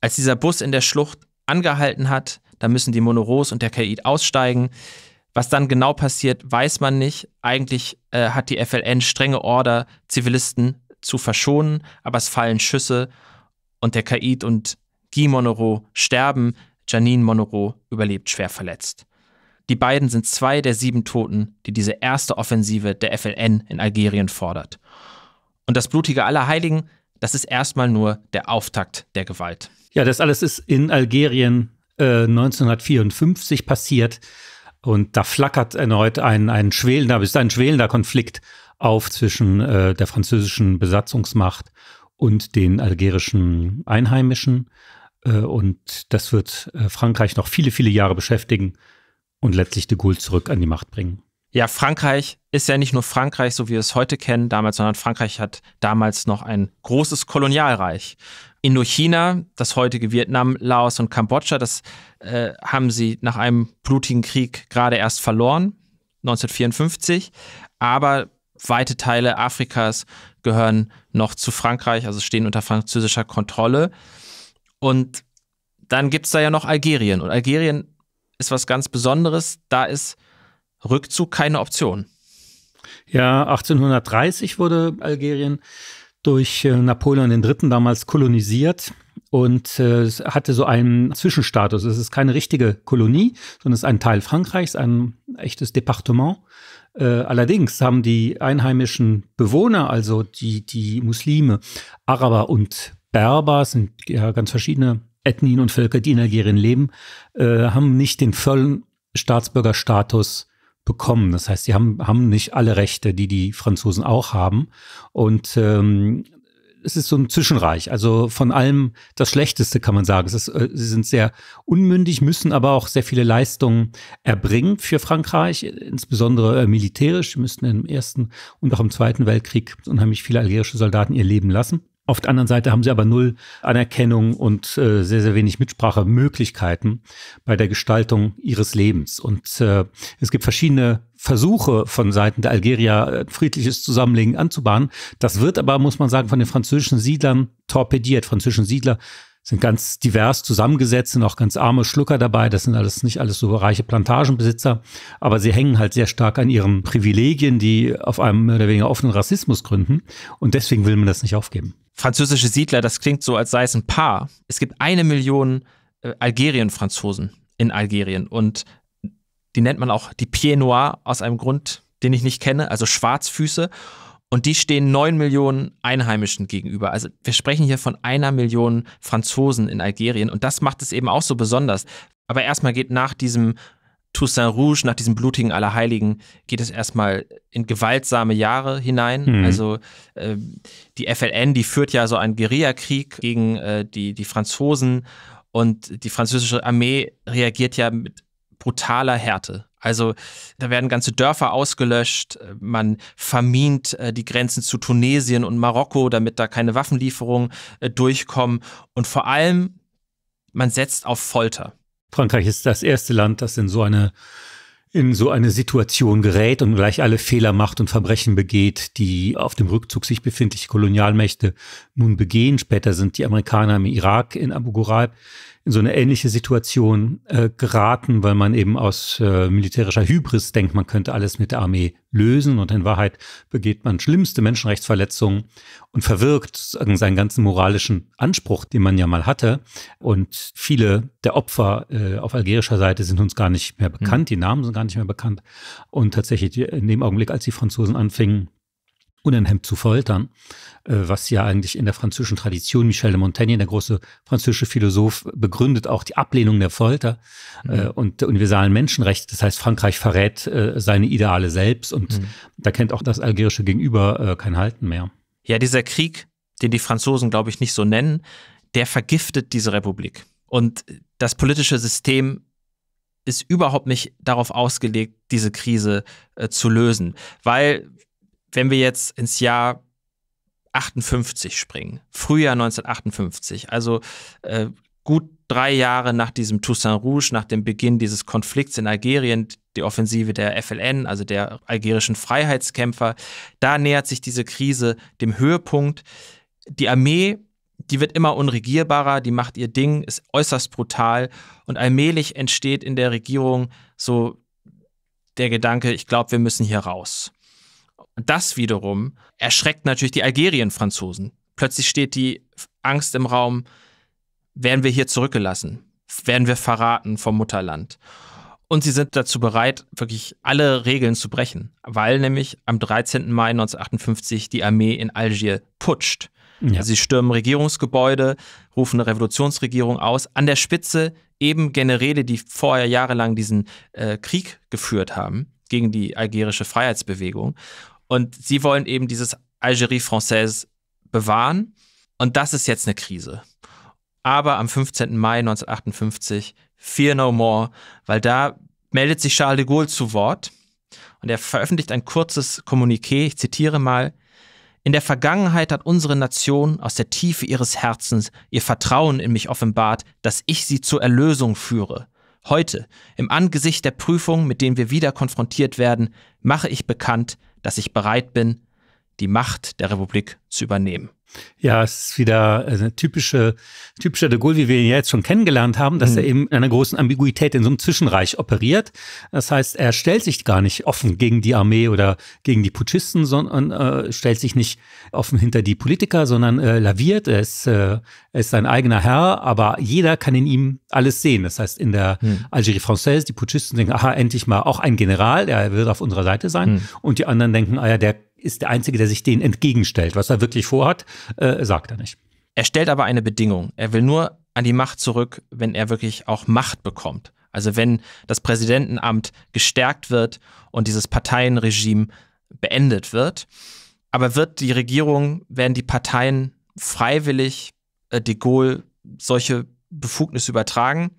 Als dieser Bus in der Schlucht angehalten hat, da müssen die Monoros und der Kaid aussteigen. Was dann genau passiert, weiß man nicht. Eigentlich äh, hat die FLN strenge Order, Zivilisten zu verschonen, aber es fallen Schüsse und der Kaid und Guy Monoro sterben. Janine Monoro überlebt schwer verletzt. Die beiden sind zwei der sieben Toten, die diese erste Offensive der FLN in Algerien fordert. Und das blutige aller Heiligen, das ist erstmal nur der Auftakt der Gewalt. Ja, das alles ist in Algerien 1954 äh, passiert. Und da flackert erneut ein, ein schwelender, bis ein schwelender Konflikt auf zwischen äh, der französischen Besatzungsmacht und den algerischen Einheimischen. Äh, und das wird äh, Frankreich noch viele, viele Jahre beschäftigen und letztlich de Gaulle zurück an die Macht bringen. Ja, Frankreich ist ja nicht nur Frankreich, so wie wir es heute kennen, damals, sondern Frankreich hat damals noch ein großes Kolonialreich. Indochina, das heutige Vietnam, Laos und Kambodscha, das äh, haben sie nach einem blutigen Krieg gerade erst verloren, 1954. Aber weite Teile Afrikas gehören noch zu Frankreich, also stehen unter französischer Kontrolle. Und dann gibt es da ja noch Algerien. Und Algerien ist was ganz Besonderes. Da ist Rückzug keine Option. Ja, 1830 wurde Algerien durch äh, Napoleon III. damals kolonisiert und äh, hatte so einen Zwischenstatus. Es ist keine richtige Kolonie, sondern es ist ein Teil Frankreichs, ein echtes Departement. Äh, allerdings haben die einheimischen Bewohner, also die, die Muslime, Araber und Berber, sind ja ganz verschiedene Ethnien und Völker, die in Algerien leben, äh, haben nicht den vollen Staatsbürgerstatus bekommen. Das heißt, sie haben, haben nicht alle Rechte, die die Franzosen auch haben. Und ähm, es ist so ein Zwischenreich. Also von allem das Schlechteste kann man sagen. Ist, äh, sie sind sehr unmündig, müssen aber auch sehr viele Leistungen erbringen für Frankreich, insbesondere äh, militärisch. Sie müssten im Ersten und auch im Zweiten Weltkrieg unheimlich viele algerische Soldaten ihr Leben lassen. Auf der anderen Seite haben sie aber null Anerkennung und äh, sehr, sehr wenig Mitsprachemöglichkeiten bei der Gestaltung ihres Lebens. Und äh, es gibt verschiedene Versuche von Seiten der Algerier, äh, friedliches Zusammenlegen anzubahnen. Das wird aber, muss man sagen, von den französischen Siedlern torpediert. Französischen Siedler sind ganz divers zusammengesetzt, sind auch ganz arme Schlucker dabei. Das sind alles nicht alles so reiche Plantagenbesitzer, aber sie hängen halt sehr stark an ihren Privilegien, die auf einem mehr oder weniger offenen Rassismus gründen. Und deswegen will man das nicht aufgeben französische Siedler, das klingt so, als sei es ein Paar. Es gibt eine Million äh, Algerien-Franzosen in Algerien und die nennt man auch die Pieds Noir aus einem Grund, den ich nicht kenne, also Schwarzfüße. Und die stehen neun Millionen Einheimischen gegenüber. Also wir sprechen hier von einer Million Franzosen in Algerien. Und das macht es eben auch so besonders. Aber erstmal geht nach diesem Toussaint Rouge, nach diesem blutigen Allerheiligen, geht es erstmal in gewaltsame Jahre hinein. Mhm. Also äh, die FLN, die führt ja so einen Guerillakrieg gegen äh, die, die Franzosen und die französische Armee reagiert ja mit brutaler Härte. Also da werden ganze Dörfer ausgelöscht, äh, man vermint äh, die Grenzen zu Tunesien und Marokko, damit da keine Waffenlieferungen äh, durchkommen und vor allem man setzt auf Folter. Frankreich ist das erste Land, das in so eine in so eine Situation gerät und gleich alle Fehler macht und Verbrechen begeht, die auf dem Rückzug sich befindliche Kolonialmächte nun begehen. Später sind die Amerikaner im Irak in Abu Ghraib in so eine ähnliche Situation äh, geraten, weil man eben aus äh, militärischer Hybris denkt, man könnte alles mit der Armee lösen und in Wahrheit begeht man schlimmste Menschenrechtsverletzungen und verwirkt seinen ganzen moralischen Anspruch, den man ja mal hatte. Und viele der Opfer äh, auf algerischer Seite sind uns gar nicht mehr hm. bekannt, mhm. die Namen sind gar nicht mehr bekannt. Und tatsächlich in dem Augenblick, als die Franzosen anfingen, unenhemmt zu foltern, äh, was ja eigentlich in der französischen Tradition Michel de Montaigne, der große französische Philosoph, begründet auch die Ablehnung der Folter äh, mhm. und der universalen Menschenrechte. Das heißt, Frankreich verrät äh, seine Ideale selbst und mhm. da kennt auch das algerische Gegenüber kein Halten mehr. Ja, dieser Krieg, den die Franzosen, glaube ich, nicht so nennen, der vergiftet diese Republik. Und das politische System ist überhaupt nicht darauf ausgelegt, diese Krise äh, zu lösen, weil wenn wir jetzt ins Jahr 58 springen, Frühjahr 1958, also äh, gut drei Jahre nach diesem Toussaint Rouge, nach dem Beginn dieses Konflikts in Algerien, die Offensive der FLN, also der algerischen Freiheitskämpfer, da nähert sich diese Krise dem Höhepunkt. Die Armee, die wird immer unregierbarer, die macht ihr Ding, ist äußerst brutal und allmählich entsteht in der Regierung so der Gedanke, ich glaube, wir müssen hier raus. Das wiederum erschreckt natürlich die Algerien-Franzosen. Plötzlich steht die Angst im Raum, werden wir hier zurückgelassen? Werden wir verraten vom Mutterland? Und sie sind dazu bereit, wirklich alle Regeln zu brechen, weil nämlich am 13. Mai 1958 die Armee in Algier putscht. Ja. sie stürmen Regierungsgebäude, rufen eine Revolutionsregierung aus. An der Spitze eben Generäle, die vorher jahrelang diesen äh, Krieg geführt haben gegen die algerische Freiheitsbewegung. Und sie wollen eben dieses Algerie Française bewahren. Und das ist jetzt eine Krise. Aber am 15. Mai 1958, Fear No More, weil da meldet sich Charles de Gaulle zu Wort und er veröffentlicht ein kurzes Kommuniqué, ich zitiere mal, in der Vergangenheit hat unsere Nation aus der Tiefe ihres Herzens ihr Vertrauen in mich offenbart, dass ich sie zur Erlösung führe. Heute, im Angesicht der Prüfungen, mit denen wir wieder konfrontiert werden, mache ich bekannt, dass ich bereit bin, die Macht der Republik zu übernehmen. Ja, es ist wieder also, eine typische, typischer de Gaulle, wie wir ihn jetzt schon kennengelernt haben, dass mhm. er eben in einer großen Ambiguität in so einem Zwischenreich operiert. Das heißt, er stellt sich gar nicht offen gegen die Armee oder gegen die Putschisten, sondern äh, stellt sich nicht offen hinter die Politiker, sondern äh, laviert. Er ist, äh, er ist sein eigener Herr, aber jeder kann in ihm alles sehen. Das heißt, in der mhm. Algérie Française, die Putschisten denken, aha, endlich mal auch ein General, der wird auf unserer Seite sein. Mhm. Und die anderen denken, ah ja, der ist der Einzige, der sich denen entgegenstellt. Was er wirklich vorhat, äh, sagt er nicht. Er stellt aber eine Bedingung. Er will nur an die Macht zurück, wenn er wirklich auch Macht bekommt. Also wenn das Präsidentenamt gestärkt wird und dieses Parteienregime beendet wird. Aber wird die Regierung, werden die Parteien freiwillig äh, de Gaulle solche Befugnisse übertragen?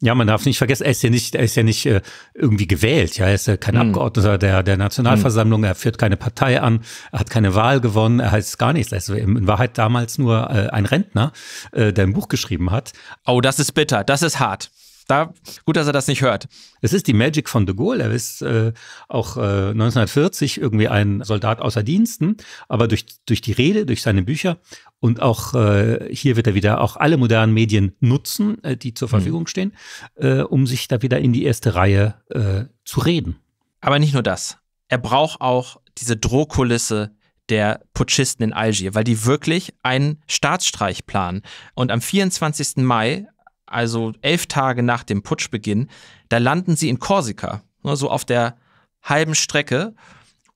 Ja, man darf nicht vergessen, er ist ja nicht, er ist ja nicht äh, irgendwie gewählt. Ja, er ist ja kein hm. Abgeordneter der, der Nationalversammlung, hm. er führt keine Partei an, er hat keine Wahl gewonnen, er heißt gar nichts. Er also ist in Wahrheit damals nur äh, ein Rentner, äh, der ein Buch geschrieben hat. Oh, das ist bitter, das ist hart da gut, dass er das nicht hört. Es ist die Magic von de Gaulle. Er ist äh, auch äh, 1940 irgendwie ein Soldat außer Diensten, aber durch, durch die Rede, durch seine Bücher und auch äh, hier wird er wieder auch alle modernen Medien nutzen, äh, die zur mhm. Verfügung mhm. stehen, äh, um sich da wieder in die erste Reihe äh, zu reden. Aber nicht nur das. Er braucht auch diese Drohkulisse der Putschisten in Algier, weil die wirklich einen Staatsstreich planen. Und am 24. Mai also elf Tage nach dem Putschbeginn, da landen sie in Korsika, ne, so auf der halben Strecke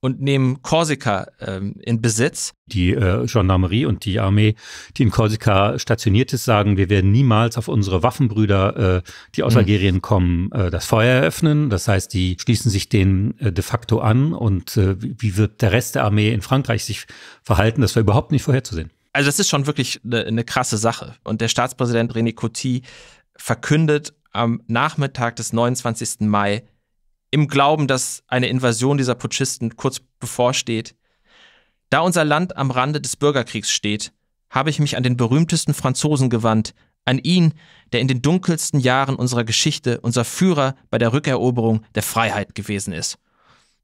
und nehmen Korsika ähm, in Besitz. Die äh, Gendarmerie und die Armee, die in Korsika stationiert ist, sagen, wir werden niemals auf unsere Waffenbrüder, äh, die aus mhm. Algerien mhm. kommen, äh, das Feuer eröffnen. Das heißt, die schließen sich denen äh, de facto an. Und äh, wie wird der Rest der Armee in Frankreich sich verhalten? Das war überhaupt nicht vorherzusehen. Also das ist schon wirklich eine, eine krasse Sache. Und der Staatspräsident René Coty verkündet am Nachmittag des 29. Mai im Glauben, dass eine Invasion dieser Putschisten kurz bevorsteht. Da unser Land am Rande des Bürgerkriegs steht, habe ich mich an den berühmtesten Franzosen gewandt, an ihn, der in den dunkelsten Jahren unserer Geschichte unser Führer bei der Rückeroberung der Freiheit gewesen ist.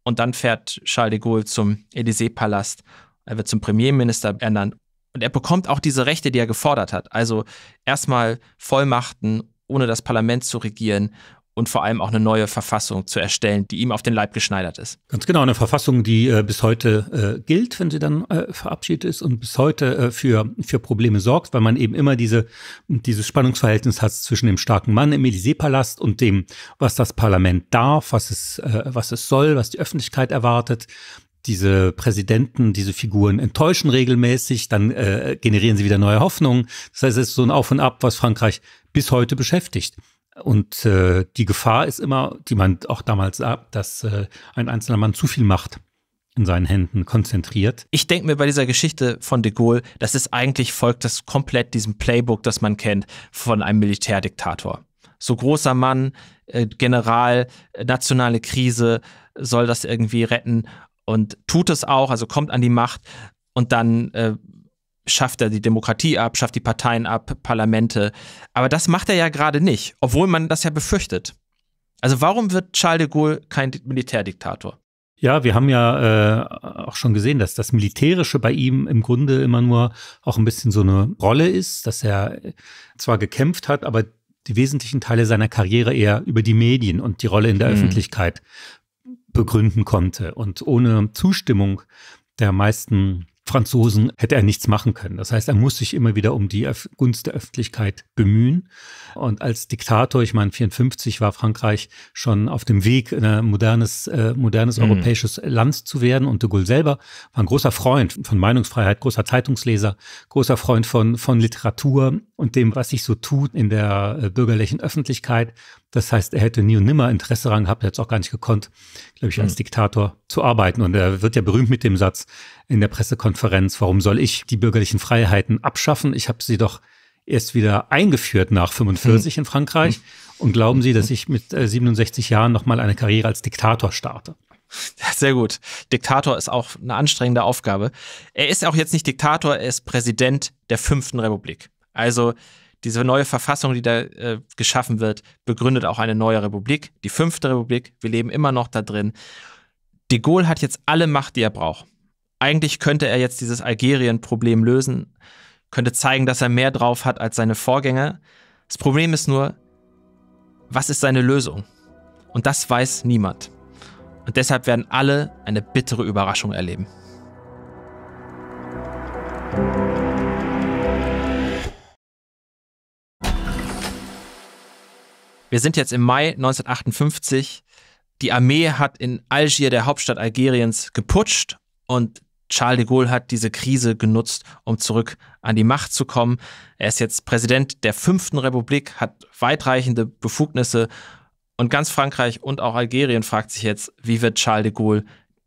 Und dann fährt Charles de Gaulle zum Élysée-Palast. Er wird zum Premierminister ernannt und er bekommt auch diese Rechte, die er gefordert hat. Also erstmal Vollmachten, ohne das Parlament zu regieren und vor allem auch eine neue Verfassung zu erstellen, die ihm auf den Leib geschneidert ist. Ganz genau, eine Verfassung, die äh, bis heute äh, gilt, wenn sie dann äh, verabschiedet ist und bis heute äh, für, für Probleme sorgt, weil man eben immer diese, dieses Spannungsverhältnis hat zwischen dem starken Mann im Élysée-Palast und dem, was das Parlament darf, was es, äh, was es soll, was die Öffentlichkeit erwartet diese Präsidenten, diese Figuren enttäuschen regelmäßig, dann äh, generieren sie wieder neue Hoffnungen. Das heißt, es ist so ein Auf und Ab, was Frankreich bis heute beschäftigt. Und äh, die Gefahr ist immer, die man auch damals ab, dass äh, ein einzelner Mann zu viel macht in seinen Händen konzentriert. Ich denke mir bei dieser Geschichte von de Gaulle, das ist eigentlich folgt das komplett diesem Playbook, das man kennt von einem Militärdiktator. So großer Mann, äh, General, äh, nationale Krise soll das irgendwie retten und tut es auch, also kommt an die Macht und dann äh, schafft er die Demokratie ab, schafft die Parteien ab, Parlamente. Aber das macht er ja gerade nicht, obwohl man das ja befürchtet. Also warum wird Charles de Gaulle kein Militärdiktator? Ja, wir haben ja äh, auch schon gesehen, dass das Militärische bei ihm im Grunde immer nur auch ein bisschen so eine Rolle ist, dass er zwar gekämpft hat, aber die wesentlichen Teile seiner Karriere eher über die Medien und die Rolle in der mhm. Öffentlichkeit begründen konnte. Und ohne Zustimmung der meisten Franzosen hätte er nichts machen können. Das heißt, er muss sich immer wieder um die Gunst der Öffentlichkeit bemühen. Und als Diktator, ich meine, 54 war Frankreich schon auf dem Weg, ein äh, modernes, äh, modernes mhm. europäisches Land zu werden. Und de Gaulle selber war ein großer Freund von Meinungsfreiheit, großer Zeitungsleser, großer Freund von, von Literatur und dem, was sich so tut in der äh, bürgerlichen Öffentlichkeit. Das heißt, er hätte nie und nimmer Interesse daran gehabt, er hätte es auch gar nicht gekonnt, glaube ich, als mhm. Diktator zu arbeiten. Und er wird ja berühmt mit dem Satz in der Pressekonferenz, warum soll ich die bürgerlichen Freiheiten abschaffen? Ich habe sie doch erst wieder eingeführt nach 45 mhm. in Frankreich. Mhm. Und glauben Sie, dass mhm. ich mit 67 äh, Jahren nochmal eine Karriere als Diktator starte? Sehr gut. Diktator ist auch eine anstrengende Aufgabe. Er ist auch jetzt nicht Diktator, er ist Präsident der Fünften Republik. Also diese neue Verfassung, die da äh, geschaffen wird, begründet auch eine neue Republik, die fünfte Republik. Wir leben immer noch da drin. De Gaulle hat jetzt alle Macht, die er braucht. Eigentlich könnte er jetzt dieses Algerien-Problem lösen, könnte zeigen, dass er mehr drauf hat als seine Vorgänger. Das Problem ist nur, was ist seine Lösung? Und das weiß niemand. Und deshalb werden alle eine bittere Überraschung erleben. Wir sind jetzt im Mai 1958. Die Armee hat in Algier, der Hauptstadt Algeriens, geputscht und Charles de Gaulle hat diese Krise genutzt, um zurück an die Macht zu kommen. Er ist jetzt Präsident der Fünften Republik, hat weitreichende Befugnisse und ganz Frankreich und auch Algerien fragt sich jetzt, wie wird Charles de Gaulle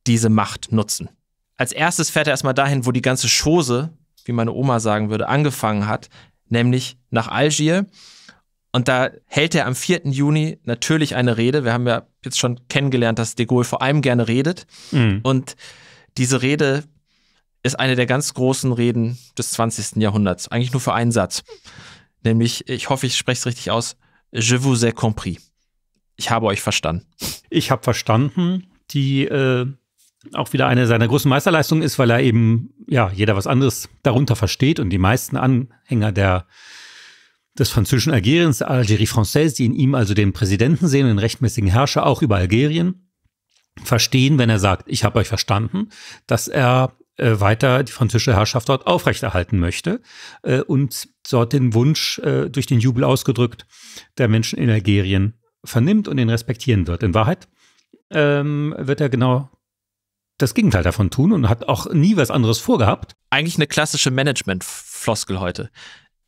diese Macht nutzen? Als erstes fährt er erstmal dahin, wo die ganze Chose, wie meine Oma sagen würde, angefangen hat, nämlich nach Algier. Und da hält er am 4. Juni natürlich eine Rede. Wir haben ja jetzt schon kennengelernt, dass de Gaulle vor allem gerne redet. Mhm. Und diese Rede ist eine der ganz großen Reden des 20. Jahrhunderts. Eigentlich nur für einen Satz. Nämlich, ich hoffe, ich spreche es richtig aus. Je vous ai compris. Ich habe euch verstanden. Ich habe verstanden, die äh, auch wieder eine seiner großen Meisterleistungen ist, weil er eben, ja, jeder was anderes darunter versteht und die meisten Anhänger der äh, des französischen Algeriens, der Algerie Française, die in ihm also den Präsidenten sehen, den rechtmäßigen Herrscher auch über Algerien, verstehen, wenn er sagt, ich habe euch verstanden, dass er äh, weiter die französische Herrschaft dort aufrechterhalten möchte äh, und dort den Wunsch äh, durch den Jubel ausgedrückt der Menschen in Algerien vernimmt und ihn respektieren wird. In Wahrheit ähm, wird er genau das Gegenteil davon tun und hat auch nie was anderes vorgehabt. Eigentlich eine klassische Management-Floskel heute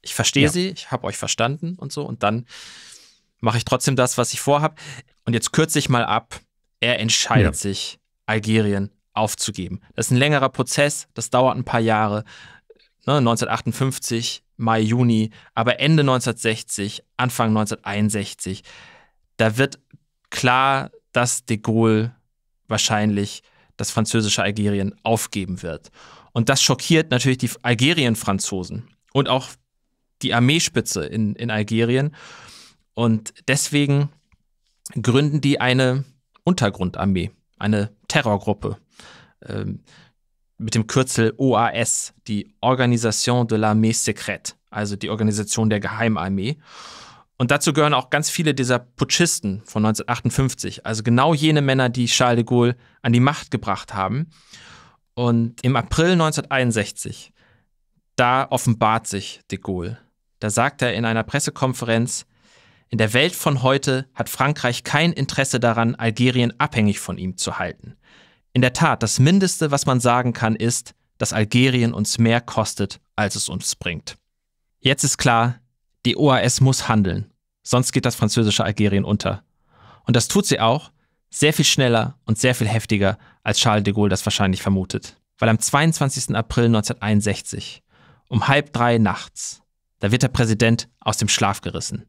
ich verstehe ja. sie, ich habe euch verstanden und so. Und dann mache ich trotzdem das, was ich vorhabe. Und jetzt kürze ich mal ab. Er entscheidet ja. sich, Algerien aufzugeben. Das ist ein längerer Prozess, das dauert ein paar Jahre. Ne, 1958, Mai, Juni, aber Ende 1960, Anfang 1961, da wird klar, dass de Gaulle wahrscheinlich das französische Algerien aufgeben wird. Und das schockiert natürlich die Algerien-Franzosen und auch die Armeespitze in, in Algerien. Und deswegen gründen die eine Untergrundarmee, eine Terrorgruppe ähm, mit dem Kürzel OAS, die Organisation de l'Armée Secrète, also die Organisation der Geheimarmee. Und dazu gehören auch ganz viele dieser Putschisten von 1958, also genau jene Männer, die Charles de Gaulle an die Macht gebracht haben. Und im April 1961, da offenbart sich de Gaulle. Da sagt er in einer Pressekonferenz, in der Welt von heute hat Frankreich kein Interesse daran, Algerien abhängig von ihm zu halten. In der Tat, das Mindeste, was man sagen kann, ist, dass Algerien uns mehr kostet, als es uns bringt. Jetzt ist klar, die OAS muss handeln, sonst geht das französische Algerien unter. Und das tut sie auch, sehr viel schneller und sehr viel heftiger, als Charles de Gaulle das wahrscheinlich vermutet. Weil am 22. April 1961, um halb drei nachts, da wird der Präsident aus dem Schlaf gerissen.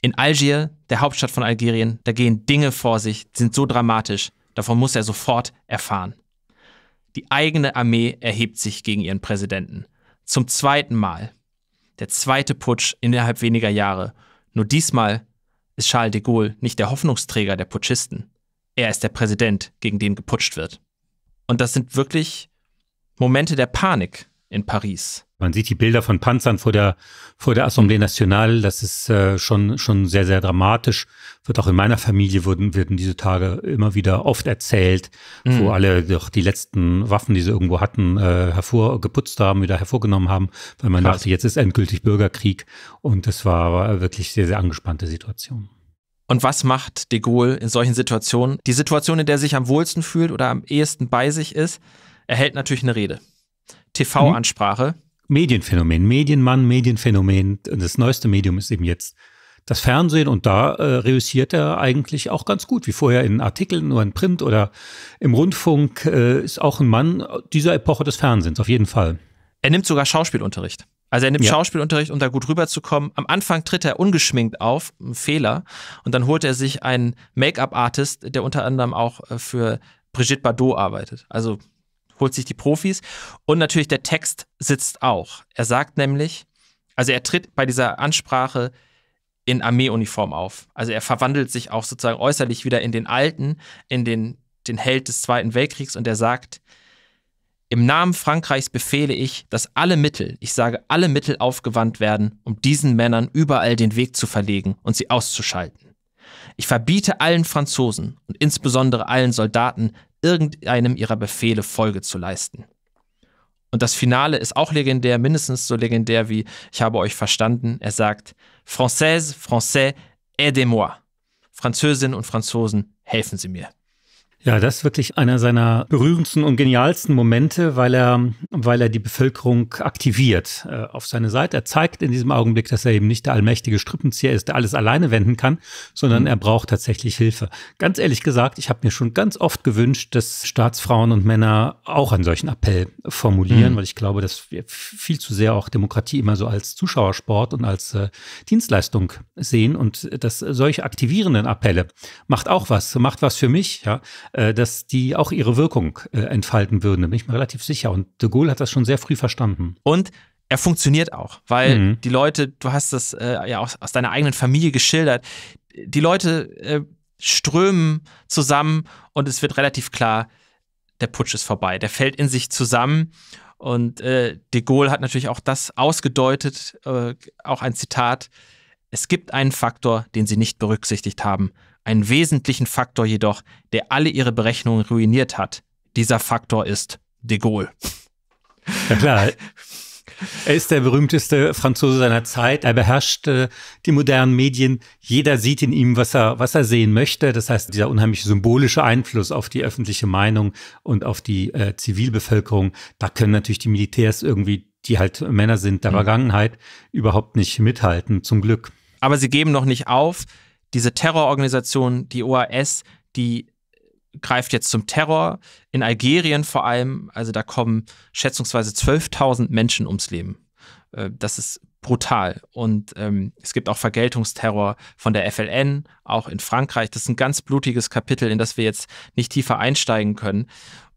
In Algier, der Hauptstadt von Algerien, da gehen Dinge vor sich, sind so dramatisch, davon muss er sofort erfahren. Die eigene Armee erhebt sich gegen ihren Präsidenten. Zum zweiten Mal. Der zweite Putsch innerhalb weniger Jahre. Nur diesmal ist Charles de Gaulle nicht der Hoffnungsträger der Putschisten. Er ist der Präsident, gegen den geputscht wird. Und das sind wirklich Momente der Panik, in Paris. Man sieht die Bilder von Panzern vor der, vor der Assemblée Nationale. Das ist äh, schon, schon sehr, sehr dramatisch. Wird auch in meiner Familie wurden, werden diese Tage immer wieder oft erzählt, mhm. wo alle doch die letzten Waffen, die sie irgendwo hatten, äh, hervorgeputzt haben, wieder hervorgenommen haben, weil man Krass. dachte, jetzt ist endgültig Bürgerkrieg. Und das war, war wirklich sehr, sehr angespannte Situation. Und was macht de Gaulle in solchen Situationen? Die Situation, in der er sich am wohlsten fühlt oder am ehesten bei sich ist, er hält natürlich eine Rede. TV-Ansprache. Mhm. Medienphänomen, Medienmann, Medienphänomen. Das neueste Medium ist eben jetzt das Fernsehen und da äh, reüssiert er eigentlich auch ganz gut, wie vorher in Artikeln oder in Print oder im Rundfunk, äh, ist auch ein Mann dieser Epoche des Fernsehens, auf jeden Fall. Er nimmt sogar Schauspielunterricht. Also er nimmt ja. Schauspielunterricht, um da gut rüberzukommen. Am Anfang tritt er ungeschminkt auf, ein Fehler, und dann holt er sich einen Make-up-Artist, der unter anderem auch äh, für Brigitte Bardot arbeitet. Also holt sich die Profis. Und natürlich der Text sitzt auch. Er sagt nämlich, also er tritt bei dieser Ansprache in Armeeuniform auf. Also er verwandelt sich auch sozusagen äußerlich wieder in den Alten, in den, den Held des Zweiten Weltkriegs und er sagt, im Namen Frankreichs befehle ich, dass alle Mittel, ich sage alle Mittel aufgewandt werden, um diesen Männern überall den Weg zu verlegen und sie auszuschalten. Ich verbiete allen Franzosen und insbesondere allen Soldaten, irgendeinem ihrer Befehle Folge zu leisten. Und das Finale ist auch legendär, mindestens so legendär wie Ich habe euch verstanden. Er sagt, Française, Français, aidez-moi. Französinnen und Franzosen, helfen Sie mir. Ja, das ist wirklich einer seiner berührendsten und genialsten Momente, weil er, weil er die Bevölkerung aktiviert äh, auf seine Seite. Er zeigt in diesem Augenblick, dass er eben nicht der allmächtige Strippenzieher ist, der alles alleine wenden kann, sondern mhm. er braucht tatsächlich Hilfe. Ganz ehrlich gesagt, ich habe mir schon ganz oft gewünscht, dass Staatsfrauen und Männer auch einen solchen Appell formulieren, mhm. weil ich glaube, dass wir viel zu sehr auch Demokratie immer so als Zuschauersport und als äh, Dienstleistung sehen und äh, dass solche aktivierenden Appelle macht auch was, macht was für mich, ja äh, dass die auch ihre Wirkung äh, entfalten würden. Da bin ich mir relativ sicher. Und de Gaulle hat das schon sehr früh verstanden. Und er funktioniert auch, weil mhm. die Leute, du hast das äh, ja aus, aus, deiner eigenen Familie geschildert, die Leute äh, strömen zusammen und es wird relativ klar, der Putsch ist vorbei. Der fällt in sich zusammen. Und äh, de Gaulle hat natürlich auch das ausgedeutet, äh, auch ein Zitat. Es gibt einen Faktor, den sie nicht berücksichtigt haben einen wesentlichen Faktor jedoch, der alle ihre Berechnungen ruiniert hat. Dieser Faktor ist de Gaulle. Ja, klar. Er ist der berühmteste Franzose seiner Zeit. Er beherrscht äh, die modernen Medien. Jeder sieht in ihm, was er, was er sehen möchte. Das heißt, dieser unheimliche symbolische Einfluss auf die öffentliche Meinung und auf die äh, Zivilbevölkerung, da können natürlich die Militärs irgendwie, die halt Männer sind der mhm. Vergangenheit, überhaupt nicht mithalten, zum Glück. Aber sie geben noch nicht auf diese Terrororganisation, die OAS, die greift jetzt zum Terror, in Algerien vor allem. Also da kommen schätzungsweise 12.000 Menschen ums Leben. Äh, das ist brutal. Und ähm, es gibt auch Vergeltungsterror von der FLN, auch in Frankreich. Das ist ein ganz blutiges Kapitel, in das wir jetzt nicht tiefer einsteigen können.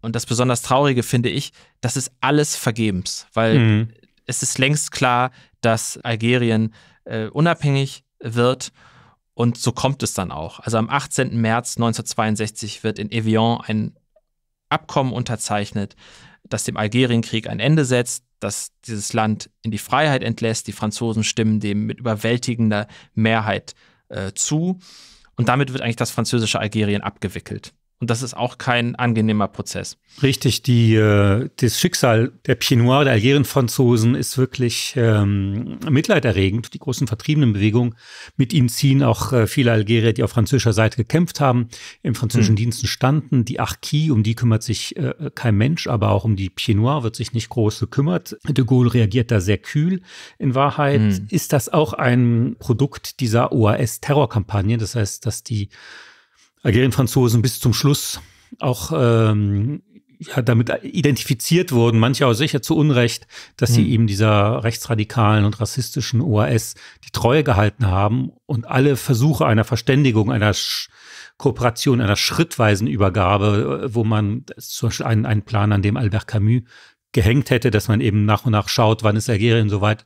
Und das besonders Traurige finde ich, das ist alles vergebens, weil mhm. es ist längst klar, dass Algerien äh, unabhängig wird und so kommt es dann auch. Also am 18. März 1962 wird in Evian ein Abkommen unterzeichnet, das dem Algerienkrieg ein Ende setzt, das dieses Land in die Freiheit entlässt. Die Franzosen stimmen dem mit überwältigender Mehrheit äh, zu. Und damit wird eigentlich das französische Algerien abgewickelt. Und das ist auch kein angenehmer Prozess. Richtig, die, äh, das Schicksal der Pieds der Algerien-Franzosen, ist wirklich ähm, mitleiderregend. Die großen vertriebenen Bewegungen mit ihnen ziehen auch äh, viele Algerier, die auf französischer Seite gekämpft haben, im französischen mhm. Diensten standen. Die Archie, um die kümmert sich äh, kein Mensch, aber auch um die Pieds wird sich nicht groß gekümmert. De Gaulle reagiert da sehr kühl. In Wahrheit mhm. ist das auch ein Produkt dieser OAS-Terrorkampagne. Das heißt, dass die algerien Franzosen bis zum Schluss auch ähm, ja, damit identifiziert wurden, manche auch sicher zu Unrecht, dass mhm. sie eben dieser rechtsradikalen und rassistischen OAS die Treue gehalten haben und alle Versuche einer Verständigung, einer Sch Kooperation, einer schrittweisen Übergabe, äh, wo man zum Beispiel einen, einen Plan, an dem Albert Camus gehängt hätte, dass man eben nach und nach schaut, wann ist Algerien soweit,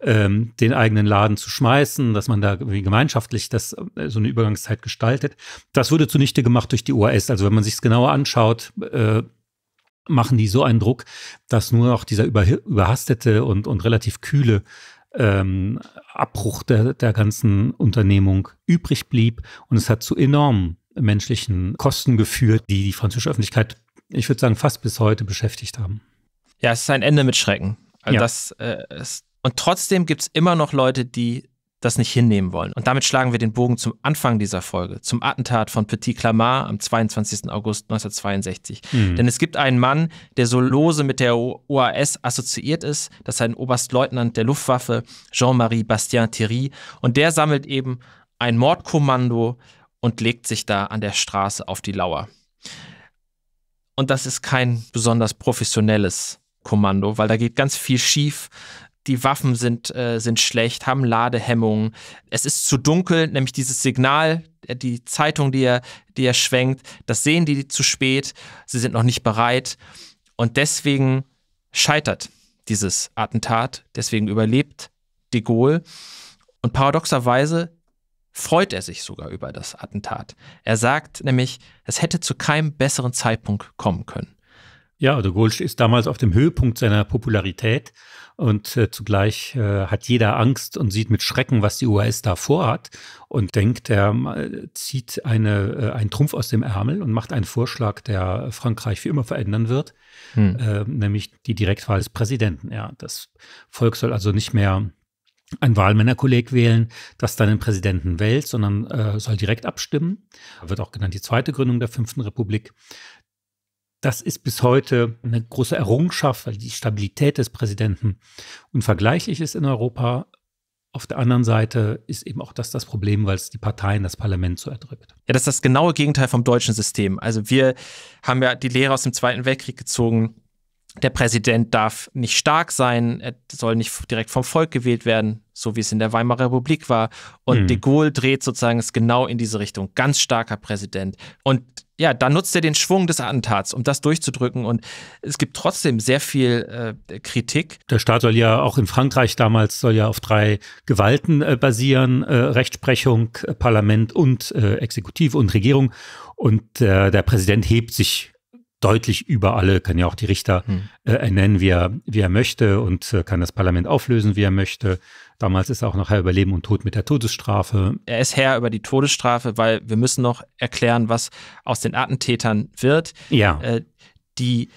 ähm, den eigenen Laden zu schmeißen, dass man da gemeinschaftlich das äh, so eine Übergangszeit gestaltet. Das wurde zunichte gemacht durch die OAS. Also wenn man sich es genauer anschaut, äh, machen die so einen Druck, dass nur noch dieser über, überhastete und, und relativ kühle ähm, Abbruch der, der ganzen Unternehmung übrig blieb. Und es hat zu enormen menschlichen Kosten geführt, die die französische Öffentlichkeit, ich würde sagen, fast bis heute beschäftigt haben. Ja, es ist ein Ende mit Schrecken. Also ja. das äh, ist und trotzdem gibt es immer noch Leute, die das nicht hinnehmen wollen. Und damit schlagen wir den Bogen zum Anfang dieser Folge, zum Attentat von Petit Clamart am 22. August 1962. Mhm. Denn es gibt einen Mann, der so lose mit der OAS assoziiert ist, das ist ein Oberstleutnant der Luftwaffe, Jean-Marie Bastien Thierry, und der sammelt eben ein Mordkommando und legt sich da an der Straße auf die Lauer. Und das ist kein besonders professionelles Kommando, weil da geht ganz viel schief die Waffen sind, äh, sind schlecht, haben Ladehemmungen. Es ist zu dunkel, nämlich dieses Signal, äh, die Zeitung, die er, die er schwenkt, das sehen die zu spät, sie sind noch nicht bereit. Und deswegen scheitert dieses Attentat, deswegen überlebt de Gaulle. Und paradoxerweise freut er sich sogar über das Attentat. Er sagt nämlich, es hätte zu keinem besseren Zeitpunkt kommen können. Ja, de Gaulle ist damals auf dem Höhepunkt seiner Popularität und äh, zugleich äh, hat jeder Angst und sieht mit Schrecken, was die US da vorhat und denkt, er äh, zieht eine, äh, einen Trumpf aus dem Ärmel und macht einen Vorschlag, der Frankreich für immer verändern wird, hm. Äh, nämlich die Direktwahl des Präsidenten. Ja, das Volk soll also nicht mehr ein Wahlmännerkolleg wählen, das dann den Präsidenten wählt, sondern äh, soll direkt abstimmen. Wird auch genannt die zweite Gründung der Fünften Republik. Das ist bis heute eine große Errungenschaft, weil die Stabilität des Präsidenten unvergleichlich ist in Europa. Auf der anderen Seite ist eben auch das das Problem, weil es die Parteien, das Parlament so erdrückt. Ja, das ist das genaue Gegenteil vom deutschen System. Also wir haben ja die Lehre aus dem Zweiten Weltkrieg gezogen. Der Präsident darf nicht stark sein, er soll nicht direkt vom Volk gewählt werden, so wie es in der Weimarer Republik war. Und hm. de Gaulle dreht sozusagen es genau in diese Richtung. Ganz starker Präsident. Und ja, da nutzt er den Schwung des Attentats, um das durchzudrücken. Und es gibt trotzdem sehr viel äh, Kritik. Der Staat soll ja auch in Frankreich damals soll ja auf drei Gewalten äh, basieren: äh, Rechtsprechung, äh, Parlament und äh, Exekutive und Regierung. Und äh, der Präsident hebt sich deutlich über alle, kann ja auch die Richter hm. ernennen, wie er, wie er möchte und kann das Parlament auflösen, wie er möchte. Damals ist er auch noch Herr über Leben und Tod mit der Todesstrafe. Er ist Herr über die Todesstrafe, weil wir müssen noch erklären, was aus den Attentätern wird. Ja. Äh, die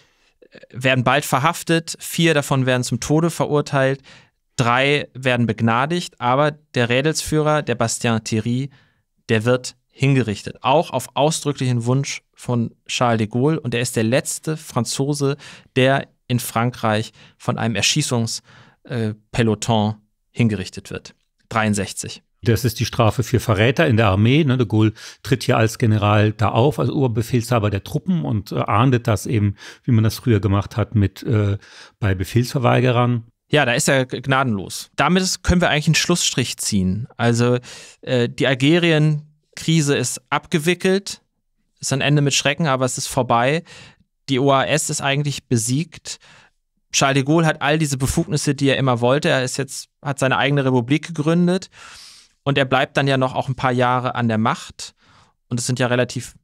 äh, werden bald verhaftet, vier davon werden zum Tode verurteilt, drei werden begnadigt, aber der Rädelsführer, der Bastien Thierry, der wird hingerichtet, auch auf ausdrücklichen Wunsch von Charles de Gaulle und er ist der letzte Franzose, der in Frankreich von einem Erschießungspeloton äh, hingerichtet wird. 63. Das ist die Strafe für Verräter in der Armee. Ne? De Gaulle tritt hier als General da auf, als Oberbefehlshaber der Truppen und äh, ahndet das eben, wie man das früher gemacht hat, mit äh, bei Befehlsverweigerern. Ja, da ist er gnadenlos. Damit können wir eigentlich einen Schlussstrich ziehen. Also äh, die Algerien-Krise ist abgewickelt, ist ein Ende mit Schrecken, aber es ist vorbei. Die OAS ist eigentlich besiegt. Charles de Gaulle hat all diese Befugnisse, die er immer wollte. Er ist jetzt, hat seine eigene Republik gegründet und er bleibt dann ja noch auch ein paar Jahre an der Macht. Und es sind ja relativ